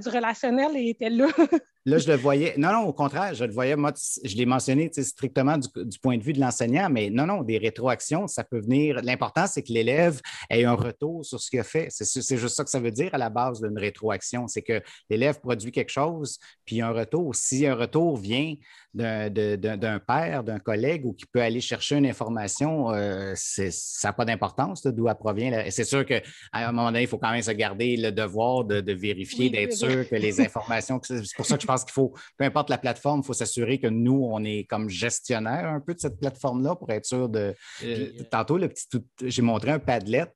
du relationnel était là. Là, je le voyais. Non, non, au contraire, je le voyais, moi, je l'ai mentionné strictement du, point de vue de l'enseignant, mais non, non, des rétroactions, ça peut venir. L'important, c'est que l'élève ait un retour sur ce qu'il a fait. C'est juste ça que ça veut dire à la base d'une rétroaction. C'est que l'élève produit quelque chose, puis un retour. Si un retour vient d'un père, d'un collègue ou qui peut aller chercher une information, euh, ça n'a pas d'importance d'où elle provient. C'est sûr qu'à un moment donné, il faut quand même se garder le devoir de, vérifier, d'être sûr que les informations. C'est pour ça que je pense qu'il faut, peu importe la plateforme, il faut s'assurer que nous, on est comme gestionnaire un peu de cette plateforme-là pour être sûr de. Euh, euh. Tantôt, le petit j'ai montré un Padlet.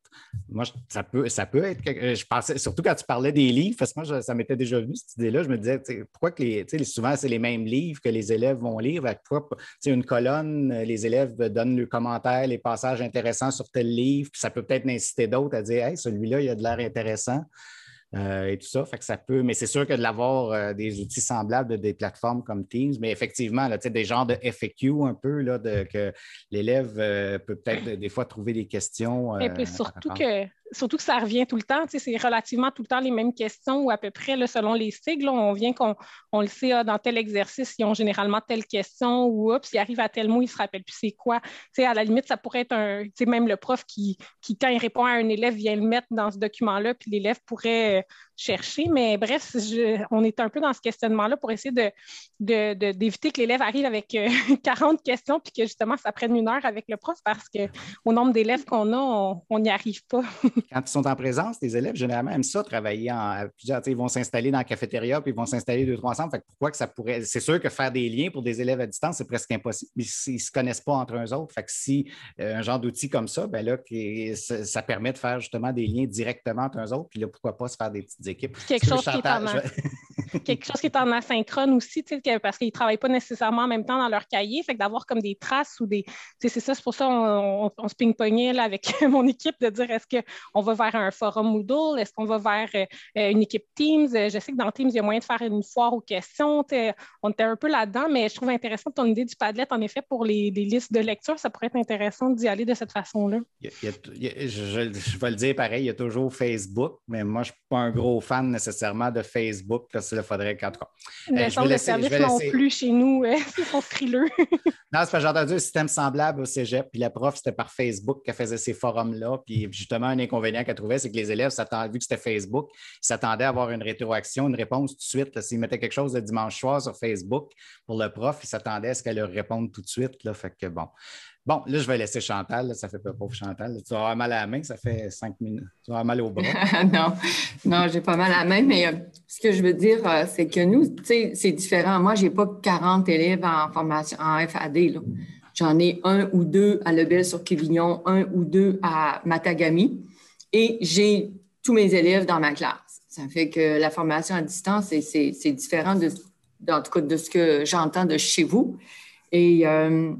Moi, ça, peut, ça peut être. Je pensais, surtout quand tu parlais des livres, parce que ça m'était déjà vu cette idée-là. Je me disais, pourquoi que les, souvent, c'est les mêmes livres que les élèves vont lire. une colonne, les élèves donnent le commentaire, les passages intéressants sur tel livre, ça peut peut-être inciter d'autres à dire, hey, celui-là, il a de l'air intéressant. Euh, et tout ça. Fait que ça peut, mais c'est sûr que de l'avoir euh, des outils semblables de, des plateformes comme Teams, mais effectivement, là, des genres de FAQ un peu, là, que l'élève euh, peut peut-être des fois trouver des questions. et puis surtout que surtout que ça revient tout le temps, c'est relativement tout le temps les mêmes questions ou à peu près selon les sigles. on vient qu'on le sait, ah, dans tel exercice, ils ont généralement telle question ou oups, ils arrivent à tel mot, ils se rappelle. plus c'est quoi. à la limite, ça pourrait être un, même le prof qui, qui, quand il répond à un élève, vient le mettre dans ce document-là, puis l'élève pourrait chercher. Mais bref, on est un peu dans ce questionnement-là pour essayer d'éviter de, que l'élève arrive avec 40 euh, questions puis que justement, ça prenne une heure avec le prof parce qu'au nombre d'élèves qu'on a, on n'y arrive pas. Quand ils sont en présence, les élèves, généralement, aiment ça, travailler en plusieurs. Ils vont s'installer dans la cafétéria puis ils vont s'installer deux, trois ensemble. pourquoi que ça pourrait. C'est sûr que faire des liens pour des élèves à distance, c'est presque impossible. Ils ne se connaissent pas entre eux autres. Fait si euh, un genre d'outil comme ça, ben là, ça, permet de faire justement des liens directement entre eux autres. Puis là, pourquoi pas se faire des petites équipes. Quelque chose, qui est en... quelque chose qui est en asynchrone aussi, parce qu'ils ne travaillent pas nécessairement en même temps dans leur cahier. Fait d'avoir comme des traces ou des. C'est ça, c'est pour ça qu'on on, on se ping-pongait avec mon équipe de dire est-ce qu'on va vers un forum Moodle, est-ce qu'on va vers euh, euh, une équipe Teams. Euh, je sais que dans Teams, il y a moyen de faire une foire aux questions. On était un peu là-dedans, mais je trouve intéressant ton idée du Padlet, en effet, pour les, listes de lecture. Ça pourrait être intéressant d'y aller de cette façon-là. Je, je vais le dire pareil, il y a toujours Facebook, mais moi, je ne suis pas un gros fans nécessairement de Facebook parce qu'il faudrait qu'en tout cas. Les euh, de services plus chez nous, hein, ils sont frileux. non, c'est pas j'ai entendu un système semblable au cégep, puis la prof, c'était par Facebook qu'elle faisait ces forums-là. Puis justement, un inconvénient qu'elle trouvait, c'est que les élèves, vu que c'était Facebook, ils s'attendaient à avoir une rétroaction, une réponse tout de suite. S'ils mettaient quelque chose le dimanche soir sur Facebook pour le prof, ils s'attendaient à ce qu'elle leur réponde tout de suite. Là. Fait que bon. Bon, là, je vais laisser Chantal. ça fait pas pauvre Chantal. tu vas avoir mal à la main, ça fait cinq minutes. Tu vas mal au bras. non, non j'ai pas mal à la main, mais euh, ce que je veux dire, euh, c'est que nous, tu sais, c'est différent. Moi, j'ai pas 40 élèves en formation, en FAD. J'en ai un ou deux à lebel sur quévignon un ou deux à Matagami. Et j'ai tous mes élèves dans ma classe. Ça fait que la formation à distance, c'est différent, de, en tout cas, de ce que j'entends de chez vous. Et... Euh,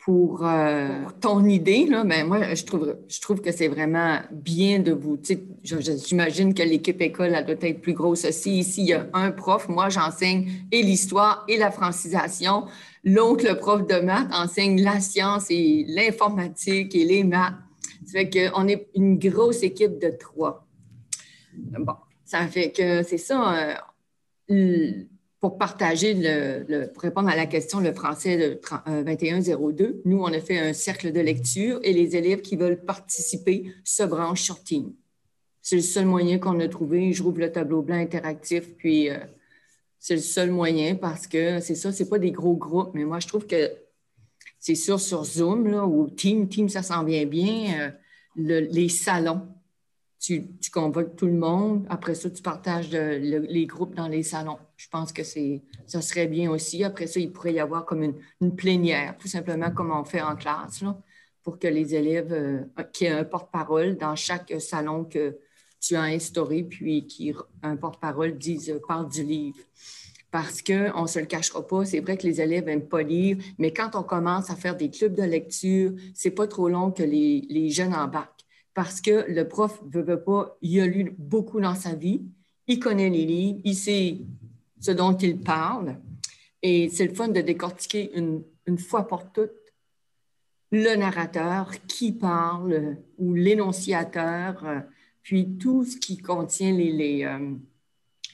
euh, pour, ton idée. Là, ben, moi, je trouve, je trouve que c'est vraiment bien de vous. J'imagine que l'équipe école elle doit être plus grosse aussi. Ici, il y a un prof. Moi, j'enseigne et l'histoire et la francisation. L'autre, le prof de maths, enseigne la science et l'informatique et les maths. Ça fait qu'on est une grosse équipe de trois. Bon, ça fait que c'est ça. Euh, pour partager, le, pour répondre à la question, le français de 2102. Euh, nous, on a fait un cercle de lecture et les élèves qui veulent participer se branchent sur Teams. C'est le seul moyen qu'on a trouvé. Je rouvre le tableau blanc interactif, puis euh, c'est le seul moyen parce que c'est ça, c'est pas des gros groupes, mais moi, je trouve que c'est sûr sur Zoom ou Team, Team, ça s'en vient bien. Euh, les salons, tu, convoques tout le monde. Après ça, tu partages euh, les groupes dans les salons. Je pense que c'est, ça serait bien aussi. Après ça, il pourrait y avoir comme une, plénière, tout simplement comme on fait en classe, pour que les élèves, euh, qui aient un porte-parole dans chaque salon que tu as instauré, puis qui un porte-parole dise euh, parle du livre. Parce qu'on ne se le cachera pas, c'est vrai que les élèves n'aiment pas lire, mais quand on commence à faire des clubs de lecture, c'est pas trop long que les, les jeunes embarquent parce que le prof ne veut pas, il a lu beaucoup dans sa vie, il connaît les livres, il sait ce dont il parle. Et c'est le fun de décortiquer une, une fois pour toutes le narrateur, qui parle, ou l'énonciateur, euh, puis tout ce qui contient euh,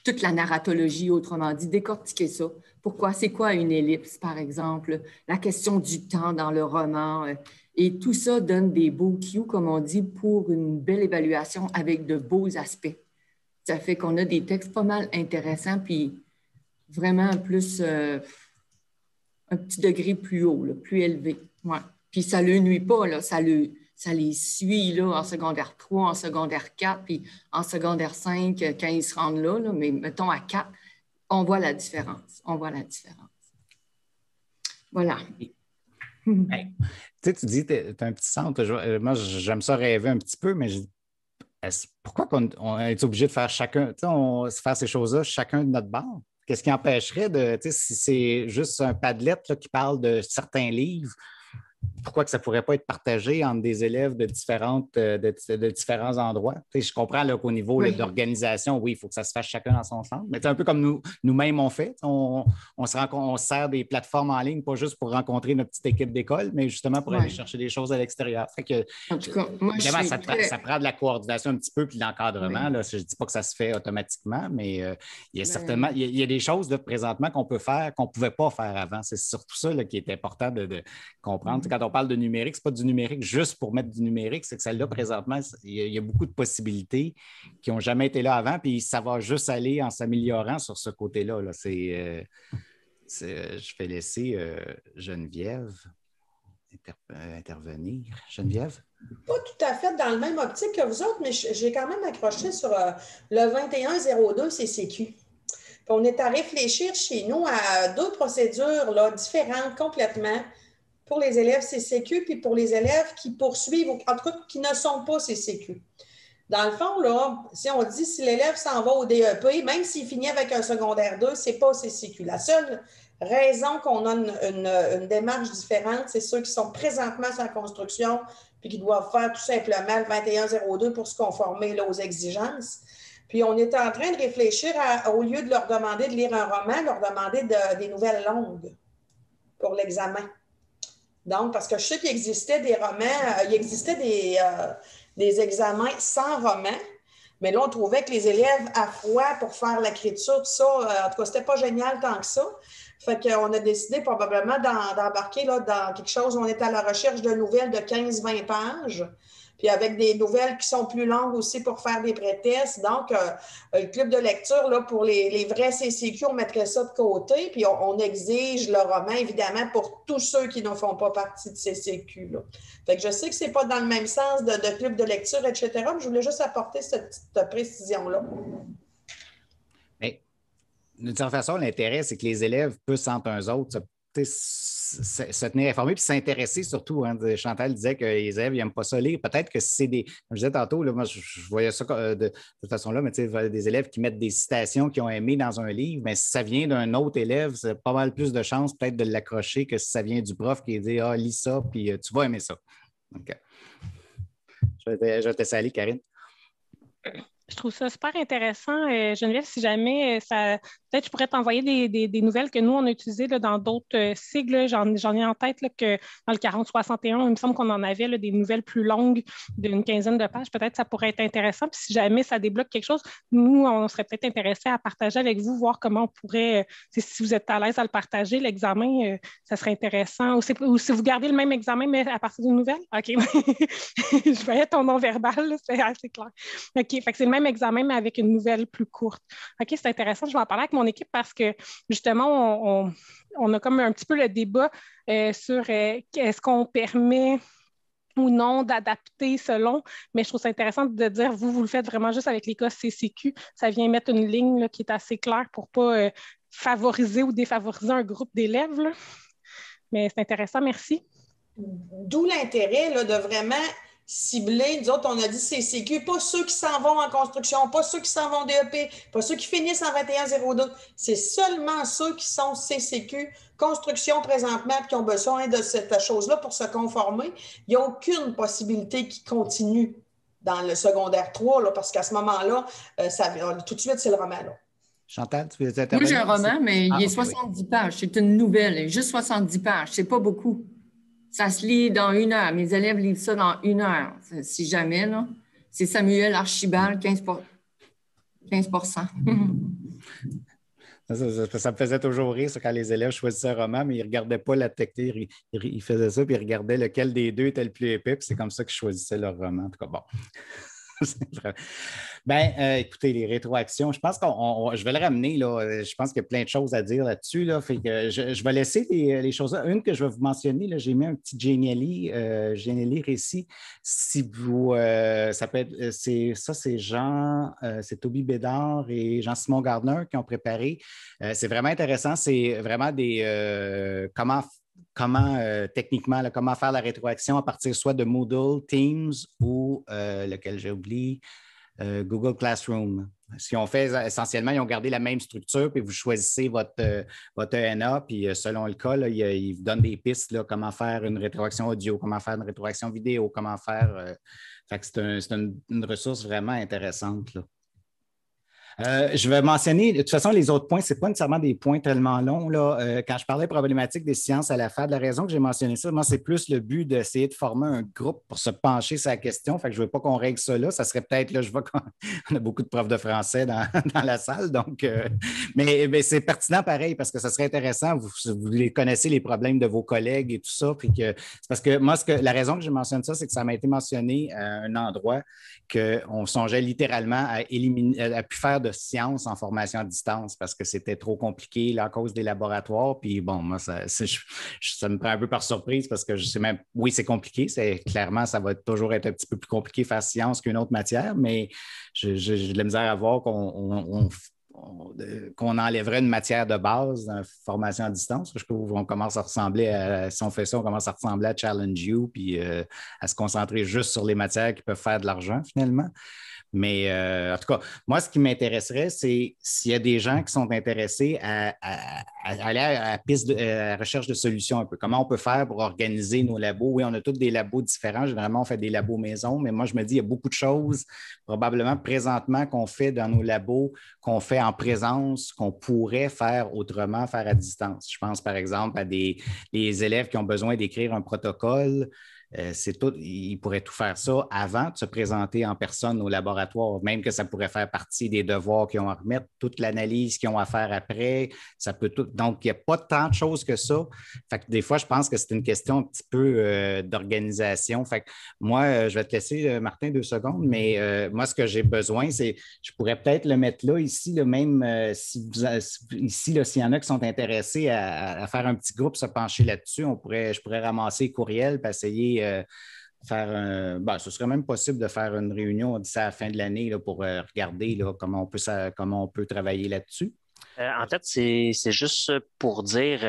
toute la narratologie, autrement dit, décortiquer ça. Pourquoi? C'est quoi une ellipse, par exemple? La question du temps dans le roman. Euh, et tout ça donne des beaux cues, comme on dit, pour une belle évaluation avec de beaux aspects. Ça fait qu'on a des textes pas mal intéressants, puis vraiment plus euh, un petit degré plus haut, plus élevé. Ouais. Puis ça ne le nuit pas, là, ça, les suit en secondaire 3, en secondaire 4, puis en secondaire 5, quand ils se rendent là, mais mettons à 4, on voit la différence. On voit la différence. Voilà. tu dis, tu es, un petit centre. Euh, moi, j'aime ça rêver un petit peu, mais pourquoi on, est obligé de faire chacun, on, faire ces choses-là chacun de notre bord? Qu'est-ce qui empêcherait de, tu sais, si c'est juste un padlet qui parle de certains livres, pourquoi que ça ne pourrait pas être partagé entre des élèves de, différentes, euh, de, différents endroits. je comprends qu'au niveau d'organisation, oui, il faut que ça se fasse chacun dans son centre, mais c'est un peu comme nous, nous-mêmes on fait. On, se rend sert des plateformes en ligne, pas juste pour rencontrer notre petite équipe d'école, mais justement pour aller chercher des choses à l'extérieur. ça, prend de la coordination un petit peu et de l'encadrement. Je ne dis pas que ça se fait automatiquement, mais euh, il y a ben certainement il y des choses présentement qu'on peut faire qu'on ne pouvait pas faire avant. C'est surtout ça qui est important de, de comprendre. Mmh. Quand on de numérique, ce n'est pas du numérique juste pour mettre du numérique, c'est que celle-là, mm-hmm. présentement, il y, a beaucoup de possibilités qui n'ont jamais été là avant, puis ça va juste aller en s'améliorant sur ce côté-là. Là. C'est, euh, euh, je vais laisser euh, Geneviève intervenir. Geneviève? Pas tout à fait dans le même optique que vous autres, mais j'ai quand même accroché sur le 2102 CCQ. on est à réfléchir chez nous à deux procédures différentes complètement pour les élèves CCQ, puis pour les élèves qui poursuivent, en tout cas qui ne sont pas CCQ. Dans le fond, là, si on dit si l'élève s'en va au DEP, même s'il finit avec un secondaire 2, c'est pas CCQ. La seule raison qu'on a une, démarche différente, c'est ceux qui sont présentement sans construction puis qui doivent faire tout simplement le 2102 pour se conformer aux exigences. Puis on est en train de réfléchir au lieu de leur demander de lire un roman, leur demander des nouvelles longues pour l'examen. Donc, parce que je sais qu'il existait des romans, euh, il existait des, euh, examens sans romans, mais là, on trouvait que les élèves à froid pour faire l'écriture, tout ça, euh, en tout cas, c'était pas génial tant que ça. Fait qu'on a décidé probablement d'embarquer dans, dans quelque chose, où on est à la recherche de nouvelles de 15-20 pages puis avec des nouvelles qui sont plus longues aussi pour faire des prétestes. Donc, euh, euh, le club de lecture, là, pour les, vrais CCQ, on mettrait ça de côté, puis on, exige le roman, évidemment, pour tous ceux qui ne font pas partie de CCQ. Fait que je sais que ce n'est pas dans le même sens de, club de lecture, etc., mais je voulais juste apporter cette précision-là. Mais de toute façon, l'intérêt, c'est que les élèves, puissent, entre eux autres, se tenir informé puis s'intéresser surtout. Hein, Chantal disait que les élèves n'aiment pas ça lire. Peut-être que c'est des. Comme je disais tantôt, là, moi, je, voyais ça euh, de, de cette façon-là, mais des élèves qui mettent des citations qu'ils ont aimées dans un livre, mais si ça vient d'un autre élève, c'est pas mal plus de chances peut-être de l'accrocher que si ça vient du prof qui dit Ah, lis ça, puis euh, tu vas aimer ça. je vais te, saluer, Karine. Je trouve ça super intéressant. Euh, Geneviève, si jamais euh, ça. Peut-être je pourrais t'envoyer des, nouvelles que nous, on a utilisées là, dans d'autres euh, sigles. J'en ai en tête que dans le 40-61, il me semble qu'on en avait là, des nouvelles plus longues d'une quinzaine de pages. Peut-être ça pourrait être intéressant. Puis si jamais ça débloque quelque chose, nous, on serait peut-être intéressés à partager avec vous, voir comment on pourrait, si vous êtes à l'aise à le partager, l'examen, ça serait intéressant. Ou, si vous gardez le même examen, mais à partir d'une nouvelle. OK. je voyais ton nom verbal, c'est assez clair. OK. Fait c'est même examen, mais avec une nouvelle plus courte. OK, c'est intéressant, je vais en parler avec mon équipe parce que justement, on, on, a comme un petit peu le débat euh, sur euh, est-ce qu'on permet ou non d'adapter selon, mais je trouve ça intéressant de dire, vous, vous le faites vraiment juste avec les cas CCQ. Ça vient mettre une ligne qui est assez claire pour ne pas euh, favoriser ou défavoriser un groupe d'élèves. Mais c'est intéressant, merci. D'où l'intérêt de vraiment ciblés. Nous autres, on a dit CCQ, pas ceux qui s'en vont en construction, pas ceux qui s'en vont DEP, pas ceux qui finissent en 21-02. C'est seulement ceux qui sont CCQ, construction présentement, qui ont besoin de cette chose-là pour se conformer. Il n'y a aucune possibilité qui continue dans le secondaire 3, parce qu'à ce moment-là, euh, euh, tout de suite, c'est le roman. Là. Chantal, tu veux intervenir? Oui, j'ai un roman, mais il ah, est 70 pages. C'est une nouvelle, juste 70 pages. C'est pas beaucoup. Ça se lit dans une heure. Mes élèves lisent ça dans une heure, euh, si jamais. C'est Samuel Archibald, 15 ça, me faisait toujours rire quand les élèves choisissaient un roman, mais ils ne regardaient pas la technique. Ils, faisaient ça, puis ils regardaient lequel des deux était le plus épais, c'est comme ça qu'ils choisissaient leur roman. En tout cas, bon. ben, euh, écoutez, les rétroactions, je pense que je vais le ramener. Là, euh, je pense qu'il y a plein de choses à dire là-dessus. Là, fait que je, vais laisser les, euh, choses. Une que je vais vous mentionner, j'ai mis un petit Geniali, euh, Geniali récit. Si vous. ça, peut être, ça, c'est Jean, c'est Toby Bédard et Jean-Simon Gardner qui ont préparé. c'est vraiment intéressant. C'est vraiment des. comment comment euh, techniquement, comment faire la rétroaction à partir soit de Moodle, Teams ou euh, lequel j'ai oublié, euh, Google Classroom. Ce qu'ils ont fait essentiellement, ils ont gardé la même structure, puis vous choisissez votre, votre ENA, puis selon le cas, ils, vous donnent des pistes, là, comment faire une rétroaction audio, comment faire une rétroaction vidéo, comment faire. c'est une, une, ressource vraiment intéressante. Là. Euh, je vais mentionner, de toute façon, les autres points, ce n'est pas nécessairement des points tellement longs. Là. Euh, quand je parlais problématique des sciences à la FAD, la raison que j'ai mentionné ça, moi, c'est plus le but d'essayer de former un groupe pour se pencher sur la question. Fait que je ne veux pas qu'on règle ça là. Ça serait peut-être, là, je vois qu'on a beaucoup de profs de français dans, la salle. Donc, euh, mais, c'est pertinent pareil parce que ça serait intéressant. Vous, connaissez les problèmes de vos collègues et tout ça. que, c'est parce que moi, ce que, la raison que je mentionne ça, c'est que ça m'a été mentionné à un endroit qu'on songeait littéralement à éliminer, à plus faire de de sciences en formation à distance parce que c'était trop compliqué là, à cause des laboratoires. Puis bon, moi, ça, me prend un peu par surprise parce que je sais même, oui, c'est compliqué. C'est, clairement, ça va toujours être un petit peu plus compliqué faire science qu'une autre matière, mais j'ai de la misère à voir qu'on euh, qu'on enlèverait une matière de base, la formation à distance. Je trouve qu'on commence à ressembler, à, si on fait ça, on commence à ressembler à Challenge You, puis euh, à se concentrer juste sur les matières qui peuvent faire de l'argent finalement. Mais euh, en tout cas, moi, ce qui m'intéresserait, c'est s'il y a des gens qui sont intéressés à, aller à la piste de, euh, recherche de solutions un peu. Comment on peut faire pour organiser nos labos? Oui, on a tous des labos différents. Généralement, on fait des labos maison, mais moi, je me dis, il y a beaucoup de choses probablement présentement qu'on fait dans nos labos, qu'on fait en présence, qu'on pourrait faire autrement, faire à distance. Je pense, par exemple, à des élèves qui ont besoin d'écrire un protocole. Euh, c'est tout, il pourrait tout faire ça avant de se présenter en personne au laboratoire, même que ça pourrait faire partie des devoirs qu'ils ont à remettre, toute l'analyse qu'ils ont à faire après. Ça peut tout. Donc, il n'y a pas tant de choses que ça. Fait que des fois, je pense que c'est une question un petit peu euh, d'organisation. Fait moi, euh, je vais te laisser, Martin, deux secondes, mais moi, ce que j'ai besoin, c'est je pourrais peut-être le mettre là, ici, le même si ici, s'il y en a qui sont intéressés à, faire un petit groupe, se pencher là-dessus, on pourrait, je pourrais ramasser courriel, puis essayer euh, faire un. Ben, ce serait même possible de faire une réunion, à la fin de l'année, pour euh, regarder là, comment, on peut ça, comment on peut travailler là-dessus. Euh, en fait, c'est juste pour dire,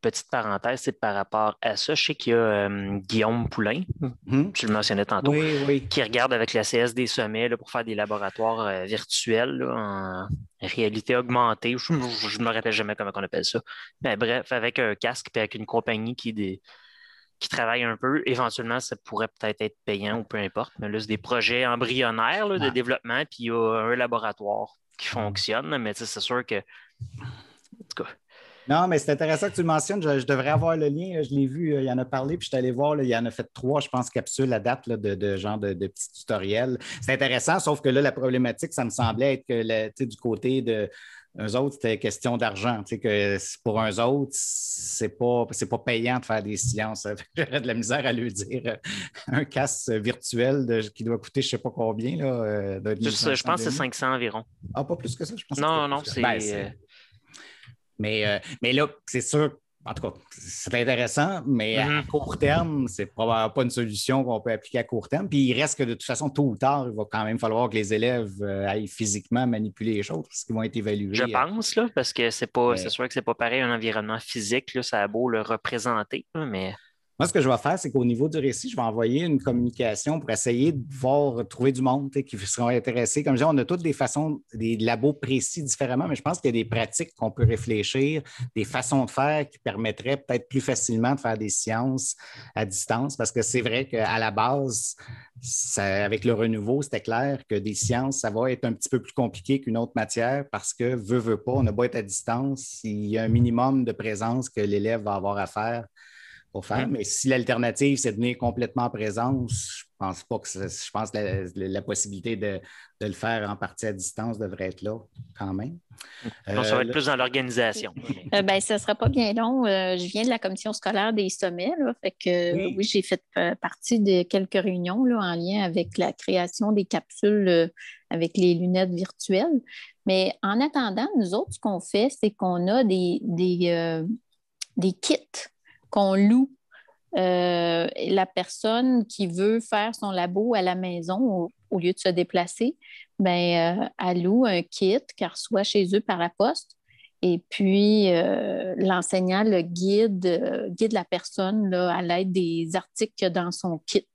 petite parenthèse, c'est par rapport à ça. Je sais qu'il y a Guillaume Poulain, hmm? tu le mentionnais tantôt, qui regarde avec la CS des sommets là, pour faire des laboratoires virtuels en réalité augmentée. Je ne me rappelle jamais comment on appelle ça. Mais ben, bref, avec un casque et avec une compagnie qui, des, qui travaillent un peu. Éventuellement, ça pourrait peut-être être payant ou peu importe. Mais là, c'est des projets embryonnaires de développement, puis il y a un laboratoire qui fonctionne. Mais c'est sûr que. En tout cas. Non, mais c'est intéressant que tu le mentionnes. Je, devrais avoir le lien. je l'ai vu. Euh, il y en a parlé, puis je suis allé voir. il y en a fait trois, je pense, capsules à date de, genre de, petits tutoriels. C'est intéressant, sauf que là, la problématique, ça me semblait être que du côté de eux autres, c'était question d'argent. Tu que pour un autres, c'est pas, c'est pas payant de faire des sciences. J'aurais de la misère à lui dire euh, un casque virtuel qui doit coûter je sais pas combien. Là, euh, je, pense que c'est 500 environ. Ah, pas plus que ça, je pense. Non, non, c'est. Ben, euh, mais, mais là, c'est sûr en tout cas, c'est intéressant, mais à mhm. court terme, c'est probablement pas une solution qu'on peut appliquer à court terme. Puis il reste que de toute façon, tôt ou tard, il va quand même falloir que les élèves euh, aillent physiquement manipuler les choses parce qu'ils vont être évalués. Je pense, là, parce que c'est pas, c'est sûr que c'est pas pareil un environnement physique, là, ça a beau le représenter, mais. Moi, ce que je vais faire, c'est qu'au niveau du récit, je vais envoyer une communication pour essayer de voir, trouver du monde qui seront intéressés. Comme je dis, on a toutes des façons, des labos précis différemment, mais je pense qu'il y a des pratiques qu'on peut réfléchir, des façons de faire qui permettraient peut-être plus facilement de faire des sciences à distance, parce que c'est vrai qu'à la base, avec le renouveau, c'était clair que des sciences, ça va être un petit peu plus compliqué qu'une autre matière parce que, veut, veut pas, on a beau être à distance, il y a un minimum de présence que l'élève va avoir à faire faire. Mais si l'alternative, c'est de venir complètement en présence, je pense pas que je pense la, possibilité de, le faire en partie à distance devrait être là quand même. Hmm. Euh, ça va être plus dans l'organisation. euh, ben, ça ne sera pas bien long. Euh, je viens de la commission scolaire des sommets. fait que oui, j'ai fait euh, partie de quelques réunions en lien avec la création des capsules avec les lunettes virtuelles. Mais en attendant, nous autres, ce qu'on fait, c'est qu'on a des, des, des kits qu'on loue euh, la personne qui veut faire son labo à la maison au, lieu de se déplacer, ben, euh, elle loue un kit qu'elle reçoit chez eux par la poste. Et puis, euh, l'enseignant le guide, guide la personne à l'aide des articles dans son kit.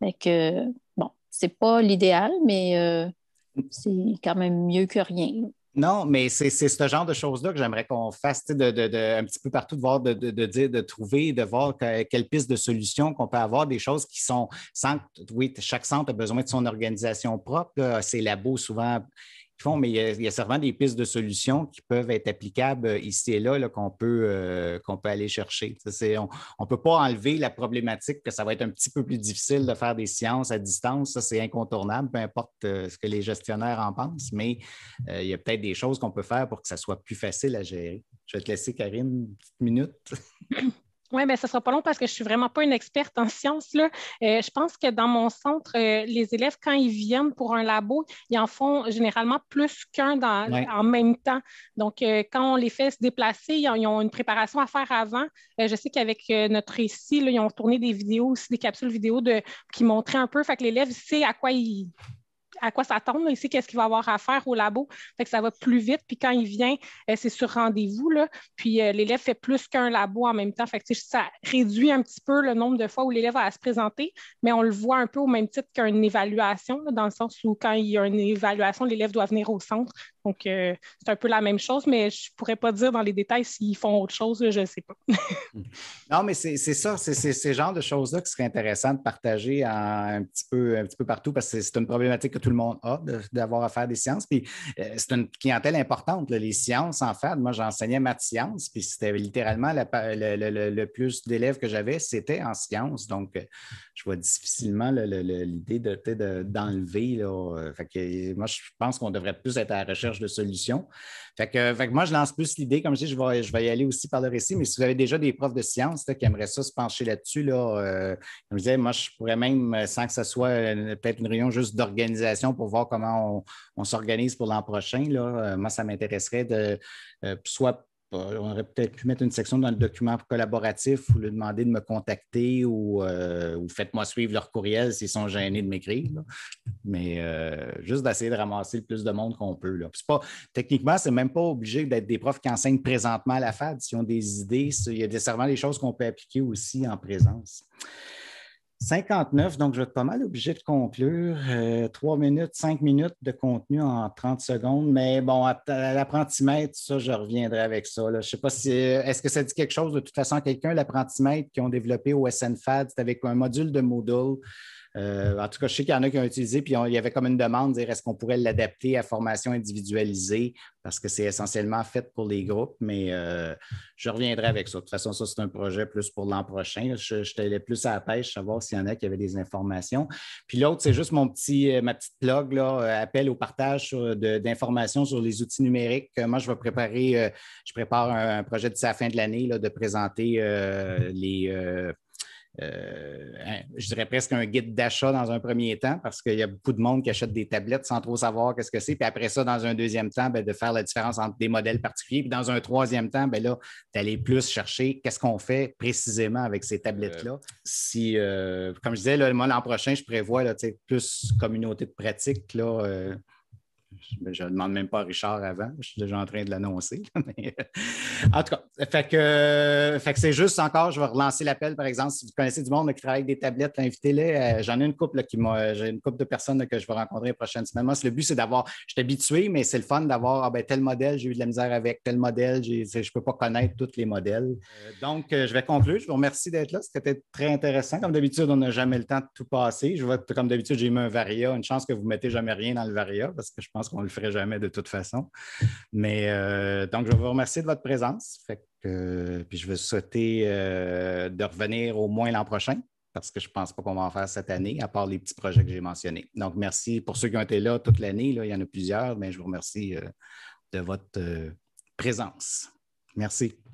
Fait que, bon, c'est pas l'idéal, mais mm. c'est quand même mieux que rien. Non, mais c'est ce genre de choses-là que j'aimerais qu'on fasse de, un petit peu partout, de voir, de, dire, de trouver, de voir quelles quelle piste de solution qu'on peut avoir, des choses qui sont oui, chaque centre a besoin de son organisation propre. Ses labos, souvent, mais il y, a, certainement des pistes de solutions qui peuvent être applicables euh, ici et là, qu'on peut, euh, qu'on peut aller chercher. on ne peut pas enlever la problématique que ça va être un petit peu plus difficile de faire des sciences à distance. Ça, c'est incontournable, peu importe euh, ce que les gestionnaires en pensent, mais il y a peut-être des choses qu'on peut faire pour que ça soit plus facile à gérer. Je vais te laisser, Karine, une petite minute. Oui, mais ce ben, ne sera pas long parce que je ne suis vraiment pas une experte en sciences. Euh, je pense que dans mon centre, euh, les élèves, quand ils viennent pour un labo, ils en font généralement plus qu'un en même temps. Donc, euh, quand on les fait se déplacer, ils ont, une préparation à faire avant. je sais qu'avec notre récit, ils ont tourné des vidéos aussi, des capsules vidéo de, qui montraient un peu. Fait que l'élève sait à quoi il, à quoi tombe ici, qu'est-ce qu'il va avoir à faire au labo. que ça va plus vite. Puis quand il vient, euh, c'est sur rendez-vous. Puis euh, l'élève fait plus qu'un labo en même temps. Fait ça réduit un petit peu le nombre de fois où l'élève va se présenter, mais on le voit un peu au même titre qu'une évaluation, dans le sens où quand il y a une évaluation, l'élève doit venir au centre. Donc, euh, c'est un peu la même chose, mais je ne pourrais pas dire dans les détails s'ils font autre chose, je ne sais pas. non, mais c'est ça, c'est ce genre de choses-là qui serait intéressant de partager un, petit peu, un petit peu partout parce que c'est une problématique que tout le monde a d'avoir à faire des sciences. Puis euh, c'est une clientèle importante, les sciences, en fait. Moi, j'enseignais maths sciences, puis c'était littéralement le, plus d'élèves que j'avais, c'était en sciences. Donc, euh, je vois difficilement l'idée d'enlever. moi, je pense qu'on devrait plus être à la recherche de solutions. Fait moi, je lance plus l'idée, comme je dis, je vais, je vais y aller aussi par le récit, mais si vous avez déjà des profs de sciences qui aimeraient ça se pencher là-dessus, là, euh, comme je disais, moi, je pourrais même, euh, sans que ce soit euh, peut-être une réunion juste d'organisation pour voir comment on, s'organise pour l'an prochain, là, moi, ça m'intéresserait de soit on aurait peut-être pu mettre une section dans le document collaboratif ou lui demander de me contacter ou, euh, faites-moi suivre leur courriel s'ils sont gênés de m'écrire. Mais euh, juste d'essayer de ramasser le plus de monde qu'on peut. Là. Pas, techniquement, c'est même pas obligé d'être des profs qui enseignent présentement à la FAD. S'ils ont des idées, il y a des choses qu'on peut appliquer aussi en présence. 59, donc je vais être pas mal obligé de conclure. Euh, trois minutes, cinq minutes de contenu en 30 secondes, mais bon, à, l'apprentimètre, ça, je reviendrai avec ça. Je ne sais pas si. Euh, est-ce que ça dit quelque chose de toute façon à quelqu'un, l'apprentimètre qui ont développé au SNFAD, c'est avec un module de Moodle euh, en tout cas, je sais qu'il y en a qui ont utilisé, puis il y avait comme une demande, dire est-ce qu'on pourrait l'adapter à formation individualisée, parce que c'est essentiellement fait pour les groupes, mais euh, je reviendrai avec ça. De toute façon, ça, c'est un projet plus pour l'an prochain. Je, suis t'allais plus à la pêche, savoir s'il y en a qui avaient des informations. Puis l'autre, c'est juste mon petit, euh, ma petite plug, appel au partage d'informations sur les outils numériques. Moi, je vais préparer, je prépare un, projet de la fin de l'année, de présenter les euh, hein, je dirais presque un guide d'achat dans un premier temps, parce qu'il y a beaucoup de monde qui achète des tablettes sans trop savoir qu'est-ce que c'est. Puis après ça, dans un deuxième temps, ben, de faire la différence entre des modèles particuliers. Puis dans un troisième temps, ben là, d'aller plus chercher qu'est-ce qu'on fait précisément avec ces tablettes-là. Euh. Si, euh, comme je disais, l'an prochain, je prévois là, plus communauté de pratique. Là, je ne demande même pas à Richard avant, je suis déjà en train de l'annoncer. Euh, en tout cas, fait que, euh, fait que c'est juste encore, je vais relancer l'appel, par exemple, si vous connaissez du monde qui travaille avec des tablettes, invitez-les. Euh, j'en ai une couple qui m'a, j'ai une couple de personnes que je vais rencontrer la prochaine semaine. le but, c'est d'avoir, je suis habitué, mais c'est le fun d'avoir ah, ben, tel modèle, j'ai eu de la misère avec tel modèle, je ne peux pas connaître tous les modèles. donc, je vais conclure. Je vous remercie d'être là. C'était très intéressant. Comme d'habitude, on n'a jamais le temps de tout passer. Je vois, comme d'habitude, j'ai mis un Varia. Une chance que vous ne mettez jamais rien dans le Varia parce que je pense qu'on ne le ferait jamais de toute façon. Mais euh, donc, je vous remercier de votre présence. puis je veux souhaiter euh, de revenir au moins l'an prochain parce que je ne pense pas qu'on va en faire cette année, à part les petits projets que j'ai mentionnés. Donc, merci pour ceux qui ont été là toute l'année. il y en a plusieurs, mais je vous remercie euh, de votre présence. Merci.